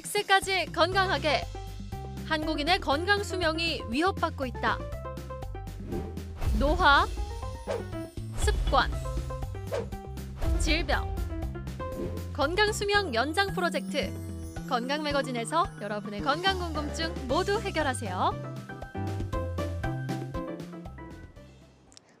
100세까지 건강하게 한국인의 건강 수명이 위협받고 있다. 노화, 습관, 질병, 건강 수명 연장 프로젝트 건강 매거진에서 여러분의 건강 궁금증 모두 해결하세요.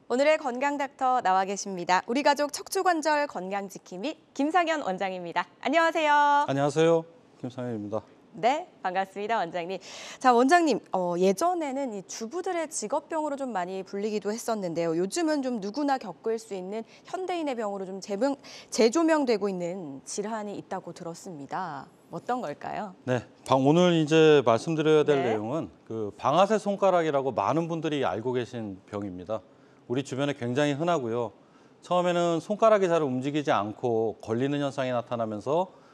오늘의 건강 닥터 나와 계십니다. 우리 가족 척추관절 건강 지킴이 김상현 원장입니다. 안녕하세요. 안녕하세요. 김상현입니다. 네, 반갑습니다, 원장님. 자, 원장님, 어, 예전에는 이 주부들의 직업병으로 좀 많이 불리기도 했었는데요. 요즘은 좀 누구나 겪을 수 있는 현대인의 병으로 좀 재명, 재조명되고 있는 질환이 있다고 들었습니다. 어떤 걸까요? 네, 방, 오늘 이제 말씀드려야 될 네. 내용은 그 방아쇠 손가락이라고 많은 분들이 알고 계신 병입니다. 우리 주변에 굉장히 흔하고요. 처음에는 손가락이 잘 움직이지 않고 걸리는 현상이 나타나면서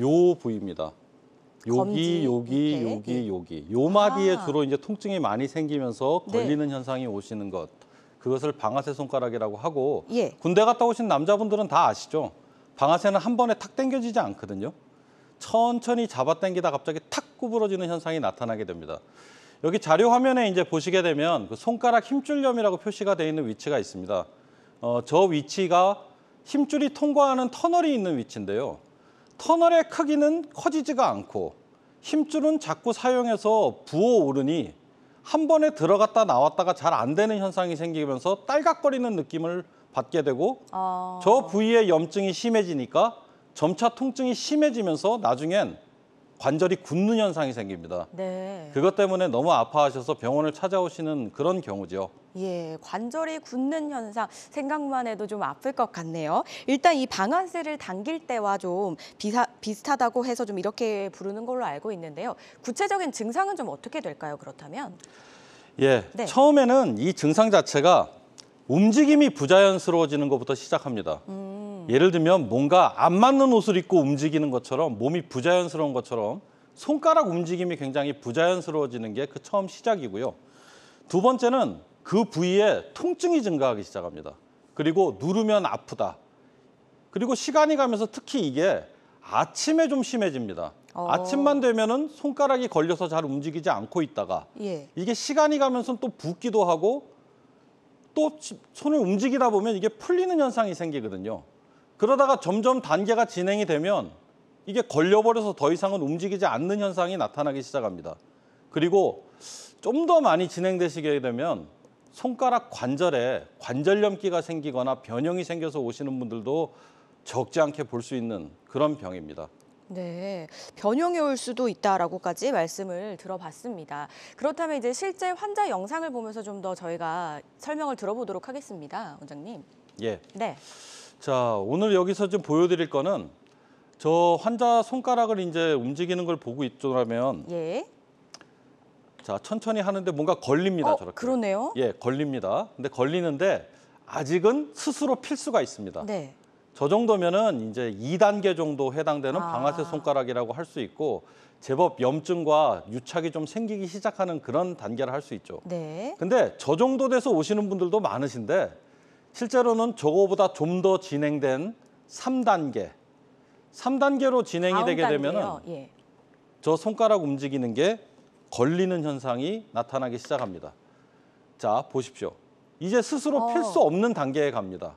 요 부위입니다. 여기, 여기, 여기, 여기. 요 마디에 아. 주로 이제 통증이 많이 생기면서 네. 걸리는 현상이 오시는 것. 그것을 방아쇠 손가락이라고 하고 예. 군대 갔다 오신 남자분들은 다 아시죠? 방아쇠는 한 번에 탁 당겨지지 않거든요. 천천히 잡아당기다 갑자기 탁 구부러지는 현상이 나타나게 됩니다. 여기 자료 화면에 이제 보시게 되면 그 손가락 힘줄염이라고 표시가 되어 있는 위치가 있습니다. 어, 저 위치가 힘줄이 통과하는 터널이 있는 위치인데요. 터널의 크기는 커지지가 않고 힘줄은 자꾸 사용해서 부어오르니 한 번에 들어갔다 나왔다가 잘 안 되는 현상이 생기면서 딸깍거리는 느낌을 받게 되고 아... 저 부위의 염증이 심해지니까 점차 통증이 심해지면서 나중엔 관절이 굳는 현상이 생깁니다. 네. 그것 때문에 너무 아파하셔서 병원을 찾아오시는 그런 경우죠. 예, 관절이 굳는 현상 생각만 해도 좀 아플 것 같네요. 일단 이 방아쇠를 당길 때와 좀 비사, 비슷하다고 해서 좀 이렇게 부르는 걸로 알고 있는데요. 구체적인 증상은 좀 어떻게 될까요? 그렇다면? 예, 네. 처음에는 이 증상 자체가 움직임이 부자연스러워지는 것부터 시작합니다. 음. 예를 들면 뭔가 안 맞는 옷을 입고 움직이는 것처럼 몸이 부자연스러운 것처럼 손가락 움직임이 굉장히 부자연스러워지는 게 그 처음 시작이고요. 두 번째는 그 부위에 통증이 증가하기 시작합니다. 그리고 누르면 아프다. 그리고 시간이 가면서 특히 이게 아침에 좀 심해집니다. 어... 아침만 되면은 손가락이 걸려서 잘 움직이지 않고 있다가 예. 이게 시간이 가면서 또 붓기도 하고 또 손을 움직이다 보면 이게 풀리는 현상이 생기거든요. 그러다가 점점 단계가 진행이 되면 이게 걸려버려서 더 이상은 움직이지 않는 현상이 나타나기 시작합니다. 그리고 좀 더 많이 진행되시게 되면 손가락 관절에 관절염기가 생기거나 변형이 생겨서 오시는 분들도 적지 않게 볼 수 있는 그런 병입니다. 네, 변형이 올 수도 있다라고까지 말씀을 들어봤습니다. 그렇다면 이제 실제 환자 영상을 보면서 좀 더 저희가 설명을 들어보도록 하겠습니다, 원장님. 예. 네. 자, 오늘 여기서 좀 보여드릴 거는 저 환자 손가락을 이제 움직이는 걸 보고 있더라면 예. 자, 천천히 하는데 뭔가 걸립니다, 어, 저렇게. 그러네요. 예, 걸립니다. 근데 걸리는데 아직은 스스로 필 수가 있습니다. 네. 저 정도면은 이제 2단계 정도 해당되는 아. 방아쇠 손가락이라고 할 수 있고 제법 염증과 유착이 좀 생기기 시작하는 그런 단계를 할 수 있죠. 네. 근데 저 정도 돼서 오시는 분들도 많으신데 실제로는 저거보다 좀 더 진행된 3단계, 3단계로 진행이 되게 되면 예. 저 손가락 움직이는 게 걸리는 현상이 나타나기 시작합니다. 자, 보십시오. 이제 스스로 어. 필수 없는 단계에 갑니다.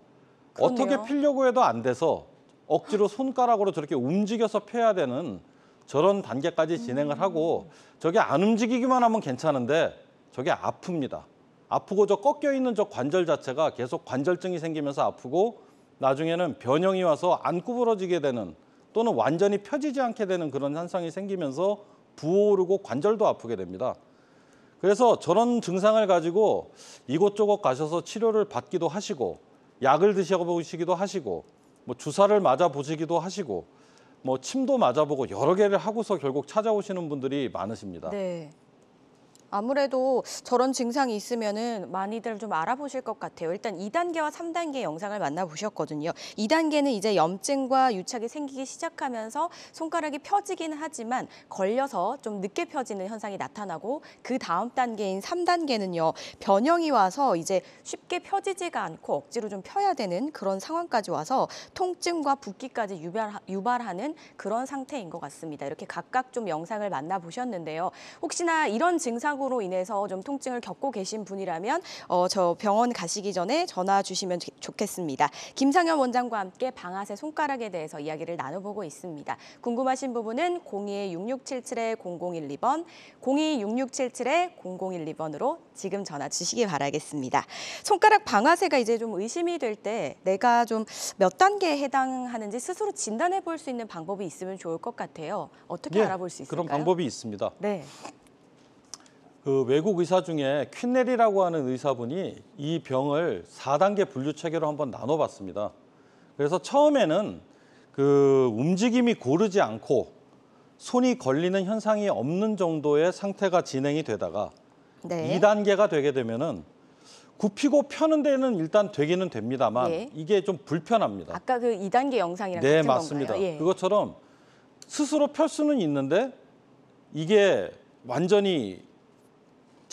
그러네요. 어떻게 필려고 해도 안 돼서 억지로 손가락으로 저렇게 움직여서 펴야 되는 저런 단계까지 진행을 음. 하고 저게 안 움직이기만 하면 괜찮은데 저게 아픕니다. 아프고 저 꺾여 있는 저 관절 자체가 계속 관절증이 생기면서 아프고 나중에는 변형이 와서 안 구부러지게 되는 또는 완전히 펴지지 않게 되는 그런 현상이 생기면서 부어오르고 관절도 아프게 됩니다. 그래서 저런 증상을 가지고 이곳저곳 가셔서 치료를 받기도 하시고 약을 드셔보시기도 하시고 뭐 주사를 맞아 보시기도 하시고 뭐 침도 맞아보고 여러 개를 하고서 결국 찾아오시는 분들이 많으십니다. 네. 아무래도 저런 증상이 있으면은 많이들 좀 알아보실 것 같아요. 일단 2단계와 3단계 영상을 만나보셨거든요. 2단계는 이제 염증과 유착이 생기기 시작하면서 손가락이 펴지긴 하지만 걸려서 좀 늦게 펴지는 현상이 나타나고 그 다음 단계인 3단계는요. 변형이 와서 이제 쉽게 펴지지가 않고 억지로 좀 펴야 되는 그런 상황까지 와서 통증과 붓기까지 유발, 유발하는 그런 상태인 것 같습니다. 이렇게 각각 좀 영상을 만나보셨는데요. 혹시나 이런 증상 사고로 인해서 좀 통증을 겪고 계신 분이라면 어, 저 병원 가시기 전에 전화 주시면 좋겠습니다. 김상현 원장과 함께 방아쇠 손가락에 대해서 이야기를 나눠보고 있습니다. 궁금하신 부분은 02-6677-0012번, 02-6677-0012번으로 지금 전화 주시기 바라겠습니다. 손가락 방아쇠가 이제 좀 의심이 될 때 내가 좀 몇 단계에 해당하는지 스스로 진단해 볼 수 있는 방법이 있으면 좋을 것 같아요. 어떻게 예, 알아볼 수 있을까요? 그런 방법이 있습니다. 네. 그 외국 의사 중에 퀸넬이라고 하는 의사분이 이 병을 4단계 분류 체계로 한번 나눠봤습니다. 그래서 처음에는 그 움직임이 고르지 않고 손이 걸리는 현상이 없는 정도의 상태가 진행이 되다가 네. 2단계가 되게 되면은 굽히고 펴는 데는 일단 되기는 됩니다만 예. 이게 좀 불편합니다. 아까 그 2단계 영상이랑 네, 같은 맞습니다. 건가요? 예. 그것처럼 스스로 펼 수는 있는데 이게 완전히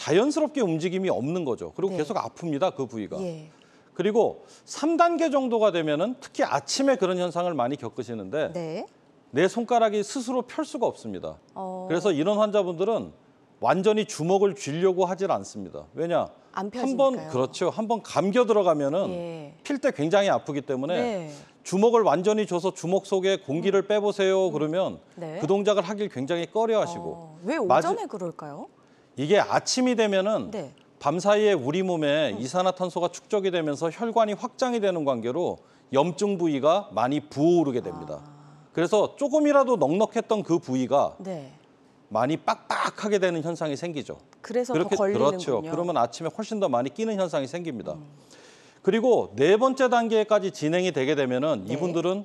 자연스럽게 움직임이 없는 거죠. 그리고 네. 계속 아픕니다, 그 부위가. 예. 그리고 3단계 정도가 되면은 특히 아침에 그런 현상을 많이 겪으시는데 네. 내 손가락이 스스로 펼 수가 없습니다. 어... 그래서 이런 환자분들은 완전히 주먹을 쥐려고 하질 않습니다. 왜냐? 한 번 그렇죠. 한 번 감겨 들어가면은 예. 필때 굉장히 아프기 때문에 네. 주먹을 완전히 줘서 주먹 속에 공기를 음. 빼보세요. 음. 그러면 네. 그 동작을 하길 굉장히 꺼려하시고. 어... 왜 오전에 마지... 그럴까요? 이게 아침이 되면은 네. 밤 사이에 우리 몸에 이산화탄소가 축적이 되면서 혈관이 확장이 되는 관계로 염증 부위가 많이 부어오르게 됩니다. 아. 그래서 조금이라도 넉넉했던 그 부위가 네. 많이 빡빡하게 되는 현상이 생기죠. 그래서 그렇게, 걸리는군요. 그렇죠. 그러면 아침에 훨씬 더 많이 끼는 현상이 생깁니다. 음. 그리고 네 번째 단계까지 진행이 되게 되면은 네. 이분들은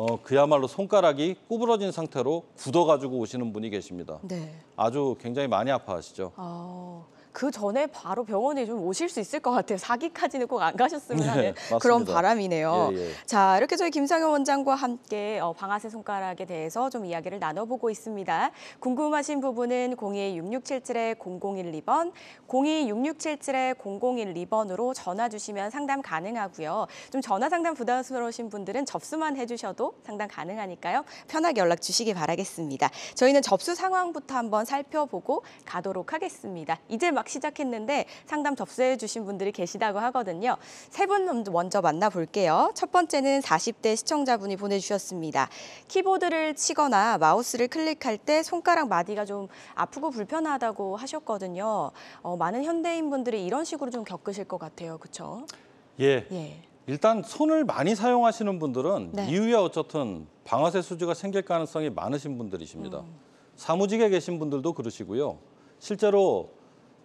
어, 그야말로 손가락이 구부러진 상태로 굳어가지고 오시는 분이 계십니다. 네. 아주 굉장히 많이 아파하시죠. 아... 그 전에 바로 병원에 좀 오실 수 있을 것 같아요. 사기까지는 꼭 안 가셨으면 네, 하는 네, 그런 바람이네요. 예, 예. 자, 이렇게 저희 김상현 원장과 함께 어, 방아쇠 손가락에 대해서 좀 이야기를 나눠보고 있습니다. 궁금하신 부분은 02-6677-0012번, 02-6677-0012번으로 전화 주시면 상담 가능하고요. 좀 전화 상담 부담스러우신 분들은 접수만 해주셔도 상담 가능하니까요. 편하게 연락 주시기 바라겠습니다. 저희는 접수 상황부터 한번 살펴보고 가도록 하겠습니다. 이제 막 시작했는데 상담 접수해 주신 분들이 계시다고 하거든요. 세분 음, 먼저 만나볼게요. 첫 번째는 40대 시청자분이 보내주셨습니다. 키보드를 치거나 마우스를 클릭할 때 손가락 마디가 좀 아프고 불편하다고 하셨거든요. 어, 많은 현대인분들이 이런 식으로 좀 겪으실 것 같아요. 그렇죠? 예. 예. 일단 손을 많이 사용하시는 분들은 네. 이후에 어쨌든 방아쇠 수지가 생길 가능성이 많으신 분들이십니다. 음. 사무직에 계신 분들도 그러시고요. 실제로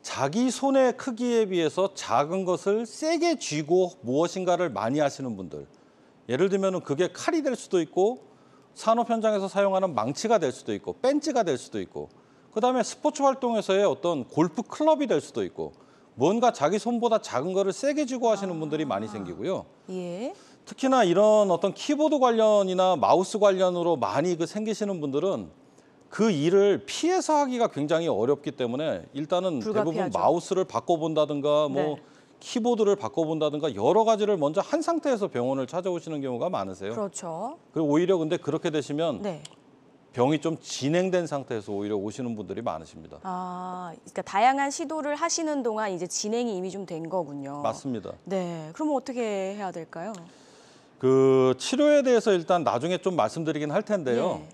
자기 손의 크기에 비해서 작은 것을 세게 쥐고 무엇인가를 많이 하시는 분들 예를 들면 그게 칼이 될 수도 있고 산업 현장에서 사용하는 망치가 될 수도 있고 벤치가 될 수도 있고 그다음에 스포츠 활동에서의 어떤 골프 클럽이 될 수도 있고 뭔가 자기 손보다 작은 거를 세게 쥐고 하시는 분들이 많이 아, 생기고요. 예. 특히나 이런 어떤 키보드 관련이나 마우스 관련으로 많이 그 생기시는 분들은 그 일을 피해서 하기가 굉장히 어렵기 때문에 일단은 불가피하죠. 대부분 마우스를 바꿔본다든가 뭐 네. 키보드를 바꿔본다든가 여러 가지를 먼저 한 상태에서 병원을 찾아오시는 경우가 많으세요. 그렇죠. 그리고 오히려 근데 그렇게 되시면 네. 병이 좀 진행된 상태에서 오히려 오시는 분들이 많으십니다. 아, 그러니까 다양한 시도를 하시는 동안 이제 진행이 이미 좀 된 거군요. 맞습니다. 네, 그럼 어떻게 해야 될까요? 그 치료에 대해서 일단 나중에 좀 말씀드리긴 할 텐데요. 네.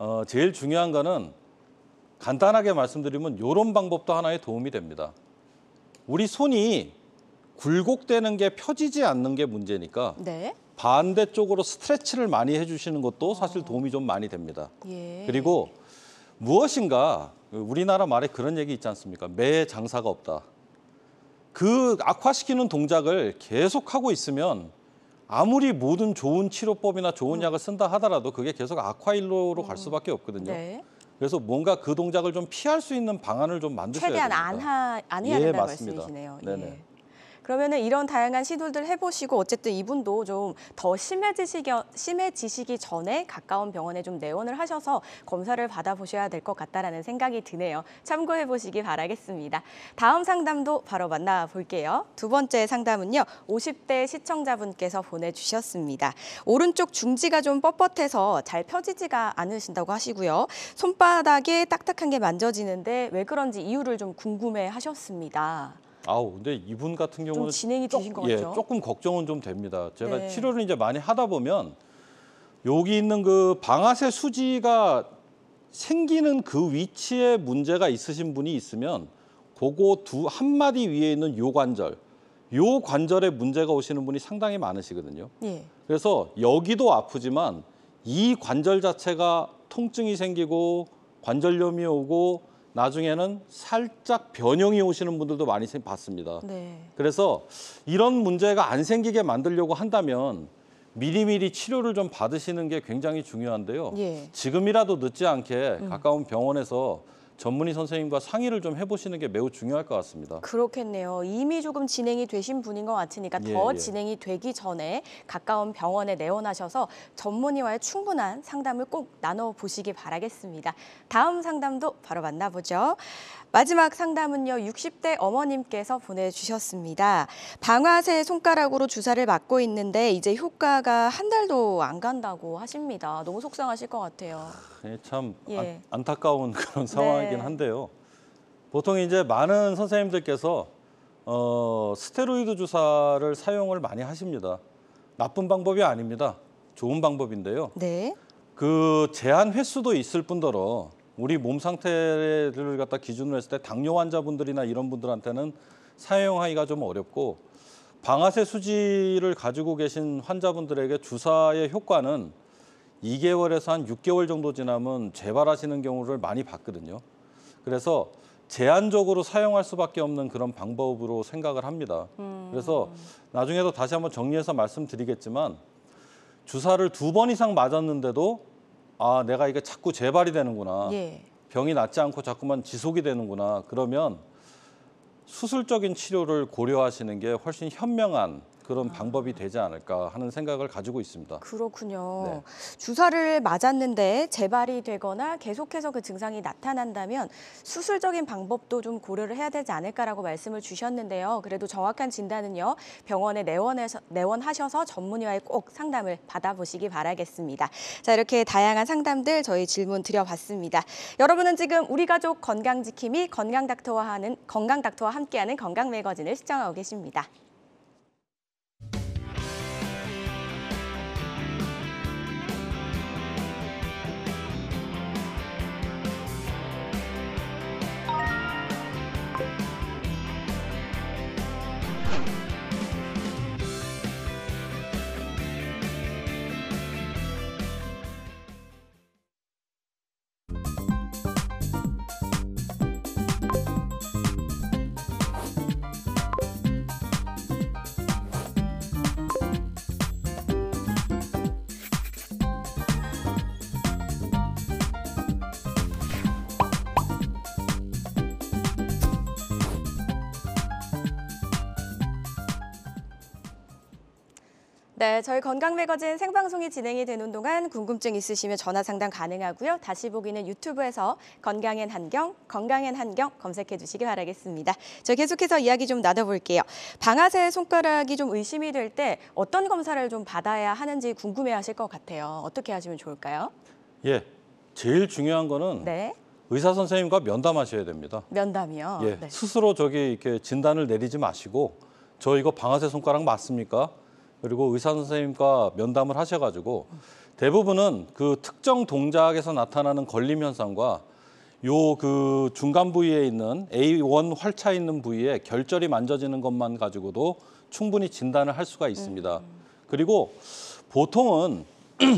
어, 제일 중요한 거는 간단하게 말씀드리면 이런 방법도 하나의 도움이 됩니다. 우리 손이 굴곡되는 게 펴지지 않는 게 문제니까 네. 반대쪽으로 스트레치를 많이 해주시는 것도 어. 사실 도움이 좀 많이 됩니다. 예. 그리고 무엇인가 우리나라 말에 그런 얘기 있지 않습니까? 매 장사가 없다. 그 악화시키는 동작을 계속하고 있으면 아무리 모든 좋은 치료법이나 좋은 음. 약을 쓴다 하더라도 그게 계속 악화일로로 갈 음. 수밖에 없거든요. 네. 그래서 뭔가 그 동작을 좀 피할 수 있는 방안을 좀 만드셔야 최대한 됩니다. 안, 안 해야 예, 된다는 맞습니다. 말씀이시네요. 네네. 예. 그러면 이런 다양한 시도들 해보시고 어쨌든 이분도 좀더 심해지시기, 심해지시기 전에 가까운 병원에 좀 내원을 하셔서 검사를 받아보셔야 될 것 같다라는 생각이 드네요. 참고해보시기 바라겠습니다. 다음 상담도 바로 만나볼게요. 두 번째 상담은요. 50대 시청자분께서 보내주셨습니다. 오른쪽 중지가 좀 뻣뻣해서 잘 펴지지가 않으신다고 하시고요. 손바닥에 딱딱한 게 만져지는데 왜 그런지 이유를 좀 궁금해 하셨습니다. 아우 근데 이분 같은 경우는 진행이 되신 것 예, 조금 걱정은 좀 됩니다. 제가 네. 치료를 이제 많이 하다 보면 여기 있는 그 방아쇠 수지가 생기는 그 위치에 문제가 있으신 분이 있으면 그거 두한 마디 위에 있는 요 관절, 요 관절에 문제가 오시는 분이 상당히 많으시거든요. 예. 그래서 여기도 아프지만 이 관절 자체가 통증이 생기고 관절염이 오고 나중에는 살짝 변형이 오시는 분들도 많이 봤습니다. 네. 그래서 이런 문제가 안 생기게 만들려고 한다면 미리미리 치료를 좀 받으시는 게 굉장히 중요한데요. 예. 지금이라도 늦지 않게 음. 가까운 병원에서 음. 전문의 선생님과 상의를 좀 해보시는 게 매우 중요할 것 같습니다. 그렇겠네요. 이미 조금 진행이 되신 분인 것 같으니까 예, 더 예, 예. 진행이 되기 전에 가까운 병원에 내원하셔서 전문의와의 충분한 상담을 꼭 나눠보시기 바라겠습니다. 다음 상담도 바로 만나보죠. 마지막 상담은요. 60대 어머님께서 보내주셨습니다. 방아쇠 손가락으로 주사를 맞고 있는데 이제 효과가 한 달도 안 간다고 하십니다. 너무 속상하실 것 같아요. 아, 예, 참 예. 안, 안타까운 그런 상황인 네. 이기긴 네. 한데요. 보통 이제 많은 선생님들께서 어, 스테로이드 주사를 사용을 많이 하십니다. 나쁜 방법이 아닙니다. 좋은 방법인데요. 네. 그 제한 횟수도 있을 뿐더러 우리 몸 상태를 갖다 기준으로 했을 때 당뇨 환자분들이나 이런 분들한테는 사용하기가 좀 어렵고 방아쇠 수지를 가지고 계신 환자분들에게 주사의 효과는 2개월에서 한 6개월 정도 지나면 재발하시는 경우를 많이 봤거든요. 그래서 제한적으로 사용할 수밖에 없는 그런 방법으로 생각을 합니다. 음. 그래서 나중에도 다시 한번 정리해서 말씀드리겠지만 주사를 두 번 이상 맞았는데도 아 내가 이게 자꾸 재발이 되는구나. 예. 병이 낫지 않고 자꾸만 지속이 되는구나. 그러면 수술적인 치료를 고려하시는 게 훨씬 현명한 그런 아. 방법이 되지 않을까 하는 생각을 가지고 있습니다. 그렇군요. 네. 주사를 맞았는데 재발이 되거나 계속해서 그 증상이 나타난다면 수술적인 방법도 좀 고려를 해야 되지 않을까라고 말씀을 주셨는데요. 그래도 정확한 진단은요. 병원에 내원해서, 내원하셔서 전문의와의 꼭 상담을 받아보시기 바라겠습니다. 자, 이렇게 다양한 상담들 저희 질문 드려봤습니다. 여러분은 지금 우리 가족 건강지킴이 건강닥터와 하는 건강닥터와 함께하는 건강 매거진을 시청하고 계십니다. 네, 저희 건강 매거진 생방송이 진행이 되는 동안 궁금증 있으시면 전화 상담 가능하고요. 다시 보기는 유튜브에서 건강엔 한경, 건강엔 한경 검색해 주시기 바라겠습니다. 저 계속해서 이야기 좀 나눠볼게요. 방아쇠 손가락이 좀 의심이 될 때 어떤 검사를 좀 받아야 하는지 궁금해하실 것 같아요. 어떻게 하시면 좋을까요? 예, 제일 중요한 거는 네. 의사 선생님과 면담하셔야 됩니다. 면담이요? 예, 네. 스스로 저기 이렇게 진단을 내리지 마시고 저 이거 방아쇠 손가락 맞습니까? 그리고 의사 선생님과 면담을 하셔가지고 대부분은 그 특정 동작에서 나타나는 걸림 현상과 요 그 중간 부위에 있는 A1 활차 있는 부위에 결절이 만져지는 것만 가지고도 충분히 진단을 할 수가 있습니다. 그리고 보통은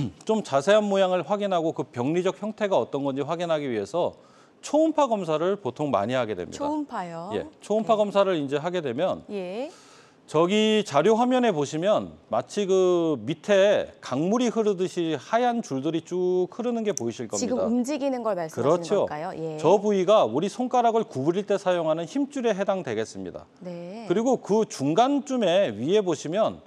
좀 자세한 모양을 확인하고 그 병리적 형태가 어떤 건지 확인하기 위해서 초음파 검사를 보통 많이 하게 됩니다. 초음파요? 예, 초음파 네. 검사를 이제 하게 되면 예. 저기 자료 화면에 보시면 마치 그 밑에 강물이 흐르듯이 하얀 줄들이 쭉 흐르는 게 보이실 겁니다. 지금 움직이는 걸 말씀하시는 그렇죠. 걸까요? 예. 저 부위가 우리 손가락을 구부릴 때 사용하는 힘줄에 해당되겠습니다. 네. 그리고 그 중간쯤에 위에 보시면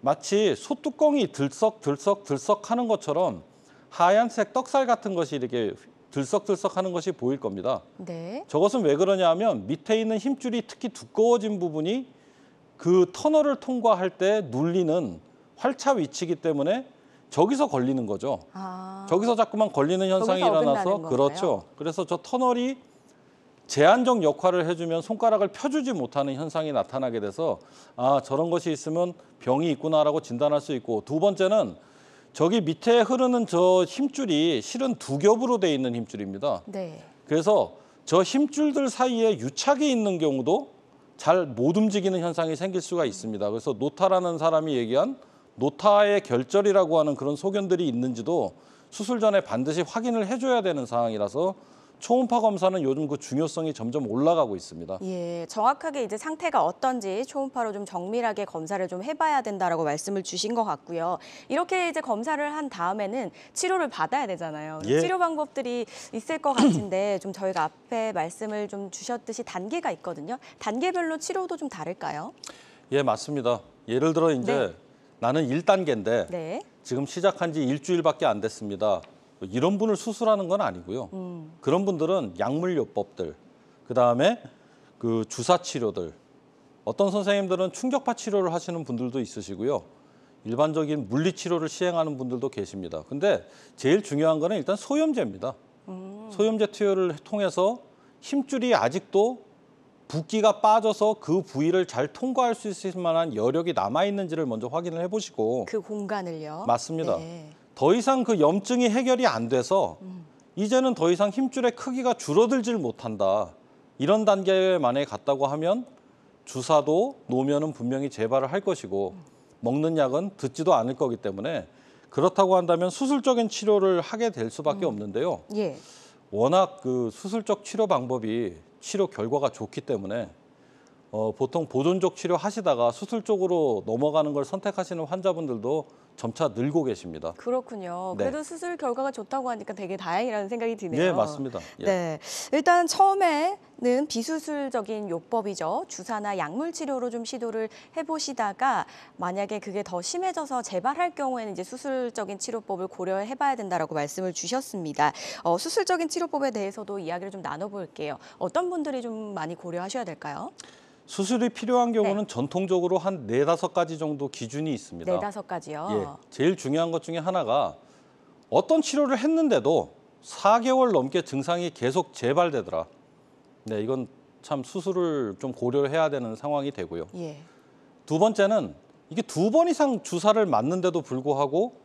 마치 소뚜껑이 들썩들썩들썩 하는 것처럼 하얀색 떡살 같은 것이 이렇게 들썩들썩 하는 것이 보일 겁니다. 네. 저것은 왜 그러냐 하면 밑에 있는 힘줄이 특히 두꺼워진 부분이 그 터널을 통과할 때 눌리는 활차 위치이기 때문에 저기서 걸리는 거죠. 아... 저기서 자꾸만 걸리는 현상이 일어나서 그렇죠. 그래서 저 터널이 제한적 역할을 해주면 손가락을 펴주지 못하는 현상이 나타나게 돼서 아 저런 것이 있으면 병이 있구나라고 진단할 수 있고 두 번째는 저기 밑에 흐르는 저 힘줄이 실은 두 겹으로 돼 있는 힘줄입니다. 네. 그래서 저 힘줄들 사이에 유착이 있는 경우도 잘못 움직이는 현상이 생길 수가 있습니다. 그래서 노타라는 사람이 얘기한 노타의 결절이라고 하는 그런 소견들이 있는지도 수술 전에 반드시 확인을 해줘야 되는 상황이라서 초음파 검사는 요즘 그 중요성이 점점 올라가고 있습니다. 예, 정확하게 이제 상태가 어떤지 초음파로 좀 정밀하게 검사를 좀 해봐야 된다라고 말씀을 주신 것 같고요. 이렇게 이제 검사를 한 다음에는 치료를 받아야 되잖아요. 예. 치료 방법들이 있을 것 같은데 좀 저희가 앞에 말씀을 좀 주셨듯이 단계가 있거든요. 단계별로 치료도 좀 다를까요? 예, 맞습니다. 예를 들어 이제 네. 나는 일단계인데 네. 지금 시작한 지 일주일밖에 안 됐습니다. 뭐 이런 분을 수술하는 건 아니고요. 음. 그런 분들은 약물요법들, 그다음에 그 주사 치료들, 어떤 선생님들은 충격파 치료를 하시는 분들도 있으시고요. 일반적인 물리 치료를 시행하는 분들도 계십니다. 근데 제일 중요한 거는 일단 소염제입니다. 음. 소염제 투여를 통해서 힘줄이 아직도 붓기가 빠져서 그 부위를 잘 통과할 수 있을 만한 여력이 남아 있는지를 먼저 확인을 해보시고 그 공간을요. 맞습니다. 네. 더 이상 그 염증이 해결이 안 돼서 음. 이제는 더 이상 힘줄의 크기가 줄어들질 못한다. 이런 단계에 만에 갔다고 하면 주사도 놓으면은 분명히 재발을 할 것이고 음. 먹는 약은 듣지도 않을 거기 때문에 그렇다고 한다면 수술적인 치료를 하게 될 수밖에 음. 없는데요. 예. 워낙 그 수술적 치료 방법이 치료 결과가 좋기 때문에 어, 보통 보존적 치료 하시다가 수술 쪽으로 넘어가는 걸 선택하시는 환자분들도 점차 늘고 계십니다. 그렇군요. 네. 그래도 수술 결과가 좋다고 하니까 되게 다행이라는 생각이 드네요. 네, 맞습니다. 예. 네, 일단 처음에는 비수술적인 요법이죠. 주사나 약물 치료로 좀 시도를 해보시다가 만약에 그게 더 심해져서 재발할 경우에는 이제 수술적인 치료법을 고려해봐야 된다라고 말씀을 주셨습니다. 어, 수술적인 치료법에 대해서도 이야기를 좀 나눠볼게요. 어떤 분들이 좀 많이 고려하셔야 될까요? 수술이 필요한 경우는 네. 전통적으로 한 네다섯 가지 정도 기준이 있습니다. 네다 가지요? 예, 제일 중요한 것 중에 하나가 어떤 치료를 했는데도 4개월 넘게 증상이 계속 재발되더라. 네, 이건 참 수술을 좀 고려해야 되는 상황이 되고요. 예. 두 번째는 이게 두 번 이상 주사를 맞는데도 불구하고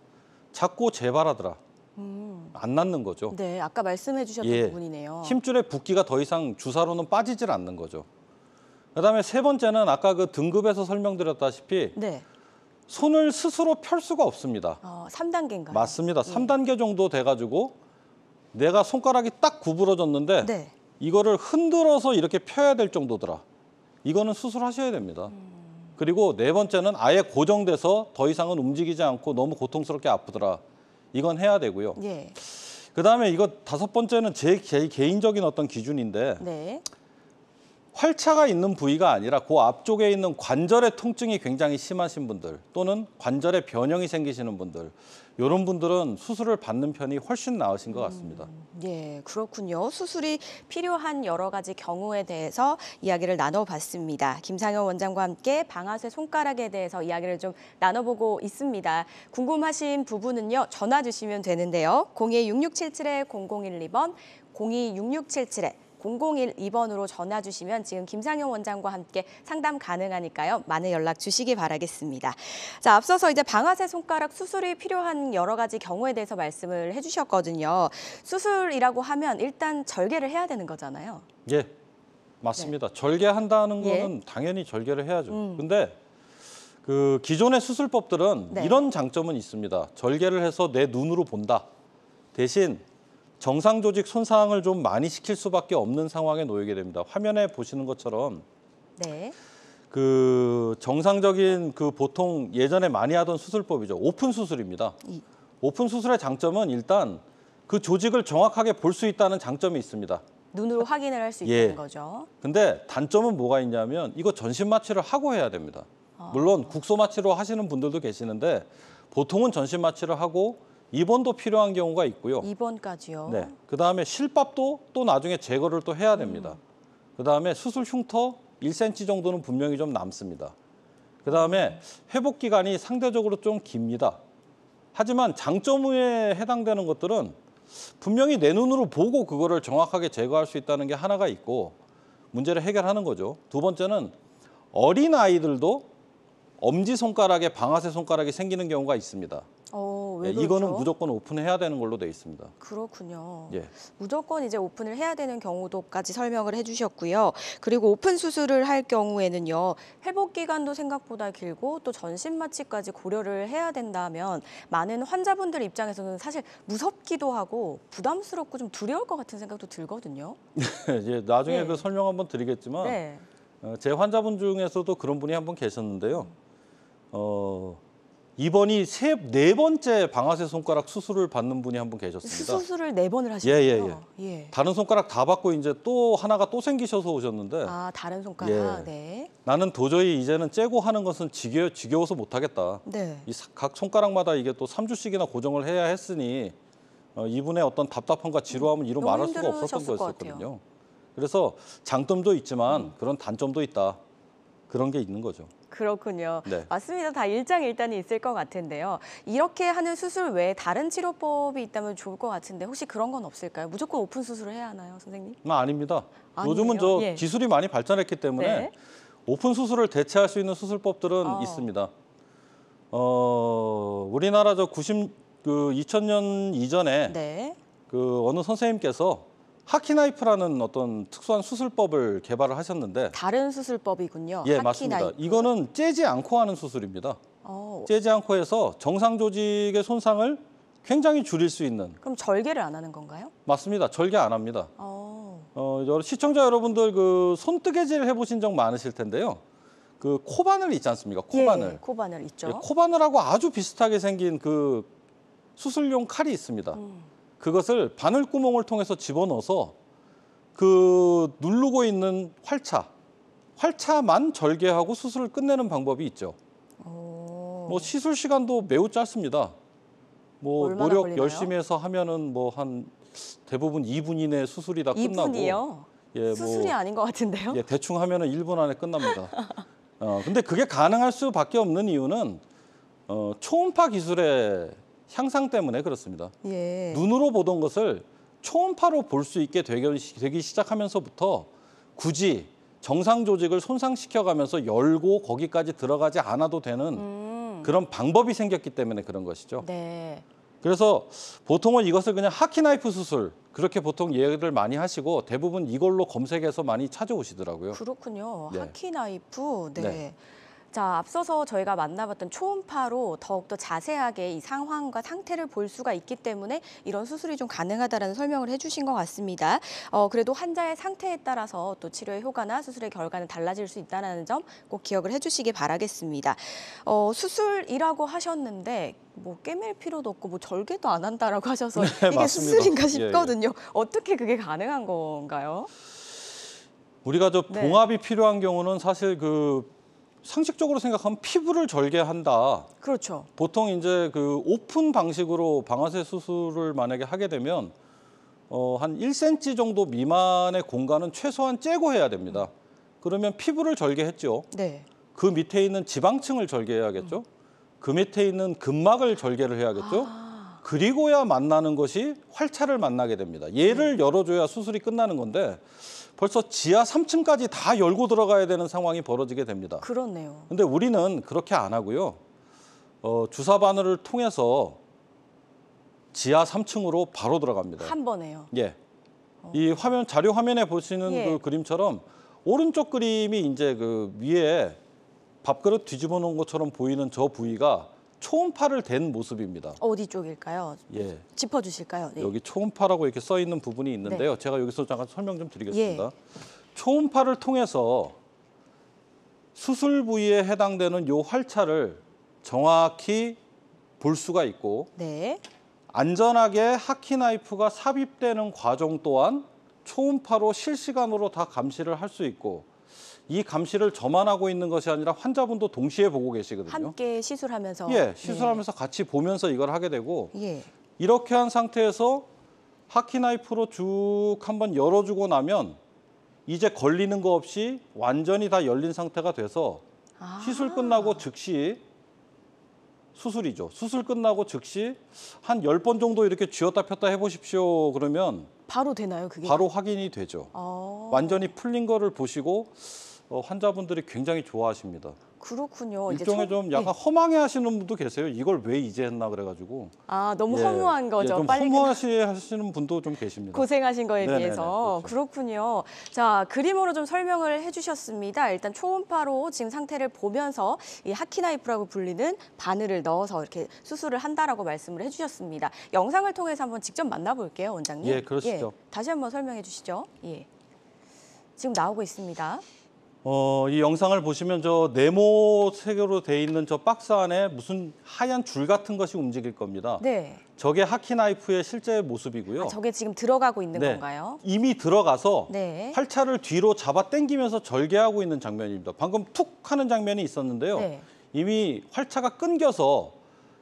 자꾸 재발하더라. 음. 안 낫는 거죠. 네, 아까 말씀해 주셨던 예. 부분이네요. 힘줄의 붓기가 더 이상 주사로는 빠지질 않는 거죠. 그다음에 세 번째는 아까 그 등급에서 설명드렸다시피 네. 손을 스스로 펼 수가 없습니다. 어, 3단계인가요? 맞습니다. 3단계 예. 정도 돼가지고 내가 손가락이 딱 구부러졌는데 네. 이거를 흔들어서 이렇게 펴야 될 정도더라. 이거는 수술하셔야 됩니다. 음... 그리고 네 번째는 아예 고정돼서 더 이상은 움직이지 않고 너무 고통스럽게 아프더라. 이건 해야 되고요. 예. 그다음에 이거 다섯 번째는 제, 제 개인적인 어떤 기준인데 네. 활차가 있는 부위가 아니라 그 앞쪽에 있는 관절의 통증이 굉장히 심하신 분들 또는 관절에 변형이 생기시는 분들 이런 분들은 수술을 받는 편이 훨씬 나으신 것 같습니다. 음, 예, 그렇군요. 수술이 필요한 여러 가지 경우에 대해서 이야기를 나눠봤습니다. 김상현 원장과 함께 방아쇠 손가락에 대해서 이야기를 좀 나눠보고 있습니다. 궁금하신 부분은요, 전화 주시면 되는데요. 02-6677-0012번, 0 2 6 6 7 7 0 001-2번으로 전화 주시면 지금 김상영 원장과 함께 상담 가능하니까요. 많은 연락 주시기 바라겠습니다. 자, 앞서서 이제 방아쇠 손가락 수술이 필요한 여러 가지 경우에 대해서 말씀을 해주셨거든요. 수술이라고 하면 일단 절개를 해야 되는 거잖아요. 예, 맞습니다. 네. 절개한다는 예. 거는 예. 당연히 절개를 해야죠. 음. 근데 그 기존의 수술법들은 네. 이런 장점은 있습니다. 절개를 해서 내 눈으로 본다. 대신 정상 조직 손상을 좀 많이 시킬 수밖에 없는 상황에 놓이게 됩니다. 화면에 보시는 것처럼 네. 그 정상적인 그 보통 예전에 많이 하던 수술법이죠. 오픈 수술입니다. 오픈 수술의 장점은 일단 그 조직을 정확하게 볼 수 있다는 장점이 있습니다. 눈으로 확인을 할 수있는 예. 거죠. 근데 단점은 뭐가 있냐면 이거 전신 마취를 하고 해야 됩니다. 아. 물론 국소 마취로 하시는 분들도 계시는데 보통은 전신 마취를 하고 입원도 필요한 경우가 있고요. 입원까지요. 네. 그 다음에 실밥도 또 나중에 제거를 또 해야 됩니다. 음. 그 다음에 수술 흉터 1cm 정도는 분명히 좀 남습니다. 그 다음에 회복 기간이 상대적으로 좀 깁니다. 하지만 장점에 해당되는 것들은 분명히 내 눈으로 보고 그거를 정확하게 제거할 수 있다는 게 하나가 있고 문제를 해결하는 거죠. 두 번째는 어린 아이들도 엄지손가락에 방아쇠 손가락이 생기는 경우가 있습니다. 어, 왜 예, 이거는 그렇죠? 무조건 오픈해야 되는 걸로 돼 있습니다. 그렇군요. 예. 무조건 이제 오픈을 해야 되는 경우도까지 설명을 해주셨고요. 그리고 오픈 수술을 할 경우에는요, 회복 기간도 생각보다 길고 또 전신 마취까지 고려를 해야 된다면 많은 환자분들 입장에서는 사실 무섭기도 하고 부담스럽고 좀 두려울 것 같은 생각도 들거든요. 예, 나중에 예. 그 설명 한번 드리겠지만 네. 어, 제 환자분 중에서도 그런 분이 한분 계셨는데요. 어, 이번이 세, 네 번째 방아쇠 손가락 수술을 받는 분이 한 분 계셨습니다. 수술을 네 번을 하셨어요. 예, 예, 예, 예. 다른 손가락 다 받고 이제 또 하나가 또 생기셔서 오셨는데. 아, 다른 손가락. 예. 네. 나는 도저히 이제는 째고 하는 것은 지겨, 지겨워서 못 하겠다. 네. 이각 손가락마다 이게 또 삼주씩이나 고정을 해야 했으니 어, 이분의 어떤 답답함과 지루함은 이루 말할 수가 없었던 거였거든요. 그래서 장점도 있지만 음. 그런 단점도 있다. 그런 게 있는 거죠. 그렇군요. 네. 맞습니다. 다 일장일단이 있을 것 같은데요. 이렇게 하는 수술 외에 다른 치료법이 있다면 좋을 것 같은데 혹시 그런 건 없을까요? 무조건 오픈 수술을 해야 하나요, 선생님? 아, 아닙니다. 아니에요? 요즘은 저 예. 기술이 많이 발전했기 때문에 네. 오픈 수술을 대체할 수 있는 수술법들은 아. 있습니다. 어, 우리나라 저 90, 그 2000년 이전에 네. 그 어느 선생님께서 하키나이프라는 어떤 특수한 수술법을 개발을 하셨는데 다른 수술법이군요. 예, 맞습니다. 이거는 째지 않고 하는 수술입니다. 오. 어. 째지 않고 해서 정상 조직의 손상을 굉장히 줄일 수 있는. 그럼 절개를 안 하는 건가요? 맞습니다. 절개 안 합니다. 오. 어, 어 시청자 여러분들 그 손뜨개질 해보신 적 많으실 텐데요. 그 코바늘 있지 않습니까? 예, 예, 코바늘. 예, 코바늘 있죠. 예, 코바늘하고 아주 비슷하게 생긴 그 수술용 칼이 있습니다. 음. 그것을 바늘구멍을 통해서 집어넣어서 그 누르고 있는 활차, 활차만 절개하고 수술을 끝내는 방법이 있죠. 뭐 시술 시간도 매우 짧습니다. 뭐 노력 걸리나요? 열심히 해서 하면은 뭐 한 대부분 2분 이내 수술이 다 끝나고 2분이요? 예, 뭐 수술이 뭐, 아닌 것 같은데요? 예, 대충 하면은 1분 안에 끝납니다. 어, 근데 그게 가능할 수밖에 없는 이유는 어, 초음파 기술에 향상 때문에 그렇습니다. 예. 눈으로 보던 것을 초음파로 볼 수 있게 되기 시작하면서부터 굳이 정상 조직을 손상시켜가면서 열고 거기까지 들어가지 않아도 되는 음. 그런 방법이 생겼기 때문에 그런 것이죠. 네. 그래서 보통은 이것을 그냥 하키나이프 수술 그렇게 보통 예를 많이 하시고 대부분 이걸로 검색해서 많이 찾아오시더라고요. 그렇군요. 네. 하키나이프. 네. 네. 자, 앞서서 저희가 만나봤던 초음파로 더욱더 자세하게 이 상황과 상태를 볼 수가 있기 때문에 이런 수술이 좀 가능하다라는 설명을 해주신 것 같습니다. 어, 그래도 환자의 상태에 따라서 또 치료의 효과나 수술의 결과는 달라질 수 있다는 점 꼭 기억을 해주시기 바라겠습니다. 어, 수술이라고 하셨는데 뭐 꿰맬 필요도 없고 뭐 절개도 안 한다라고 하셔서 네, 이게 맞습니다. 수술인가 싶거든요. 예, 예. 어떻게 그게 가능한 건가요? 우리가 저 네. 봉합이 네. 필요한 경우는 사실 그 상식적으로 생각하면 피부를 절개한다. 그렇죠. 보통 이제 그 오픈 방식으로 방아쇠 수술을 만약에 하게 되면 어, 한 1cm 정도 미만의 공간은 최소한 제거해야 됩니다. 음. 그러면 피부를 절개했죠. 네. 그 밑에 있는 지방층을 절개해야겠죠. 음. 그 밑에 있는 근막을 절개를 해야겠죠. 아. 그리고야 만나는 것이 활차를 만나게 됩니다. 얘를 네. 열어줘야 수술이 끝나는 건데 벌써 지하 3층까지 다 열고 들어가야 되는 상황이 벌어지게 됩니다. 그렇네요. 근데 우리는 그렇게 안 하고요. 어, 주사 바늘을 통해서 지하 3층으로 바로 들어갑니다. 한 번에요. 예. 이 화면 자료 화면에 보시는 예. 그 그림처럼 오른쪽 그림이 이제 그 위에 밥그릇 뒤집어 놓은 것처럼 보이는 저 부위가 초음파를 댄 모습입니다. 어디 쪽일까요? 예. 짚어주실까요? 네. 여기 초음파라고 이렇게 써 있는 부분이 있는데요. 네. 제가 여기서 잠깐 설명 좀 드리겠습니다. 예. 초음파를 통해서 수술 부위에 해당되는 요 활차를 정확히 볼 수가 있고 네. 안전하게 하키 나이프가 삽입되는 과정 또한 초음파로 실시간으로 다 감시를 할 수 있고 이 감시를 저만 하고 있는 것이 아니라 환자분도 동시에 보고 계시거든요. 함께 시술하면서. 예, 네. 시술하면서 네. 같이 보면서 이걸 하게 되고 예. 이렇게 한 상태에서 하키 나이프로 쭉 한번 열어주고 나면 이제 걸리는 거 없이 완전히 다 열린 상태가 돼서 아 시술 끝나고 즉시 수술이죠. 수술 끝나고 즉시 한 열 번 정도 이렇게 쥐었다 폈다 해보십시오. 그러면 바로 되나요, 그게? 바로 확인이 되죠. 아 완전히 풀린 거를 보시고 어, 환자분들이 굉장히 좋아하십니다. 그렇군요. 일종의 좀 약간 예. 허망해 하시는 분도 계세요. 이걸 왜 이제 했나 그래가지고. 아, 너무 예, 허무한 예, 거죠. 예, 좀 빨리 허무하시 시는 분도 좀 계십니다. 고생하신 거에 네네네, 비해서. 그렇죠. 그렇군요 자, 그림으로 좀 설명을 해주셨습니다. 일단 초음파로 지금 상태를 보면서 이 하키나이프라고 불리는 바늘을 넣어서 이렇게 수술을 한다라고 말씀을 해주셨습니다. 영상을 통해서 한번 직접 만나볼게요, 원장님. 예, 그러시죠. 예, 다시 한번 설명해 주시죠. 예. 지금 나오고 있습니다. 어, 이 영상을 보시면 저 네모 색으로 돼 있는 저 박스 안에 무슨 하얀 줄 같은 것이 움직일 겁니다. 네. 저게 하키 나이프의 실제 모습이고요. 아, 저게 지금 들어가고 있는 네. 건가요? 이미 들어가서 네. 활차를 뒤로 잡아 당기면서 절개하고 있는 장면입니다. 방금 툭 하는 장면이 있었는데요. 네. 이미 활차가 끊겨서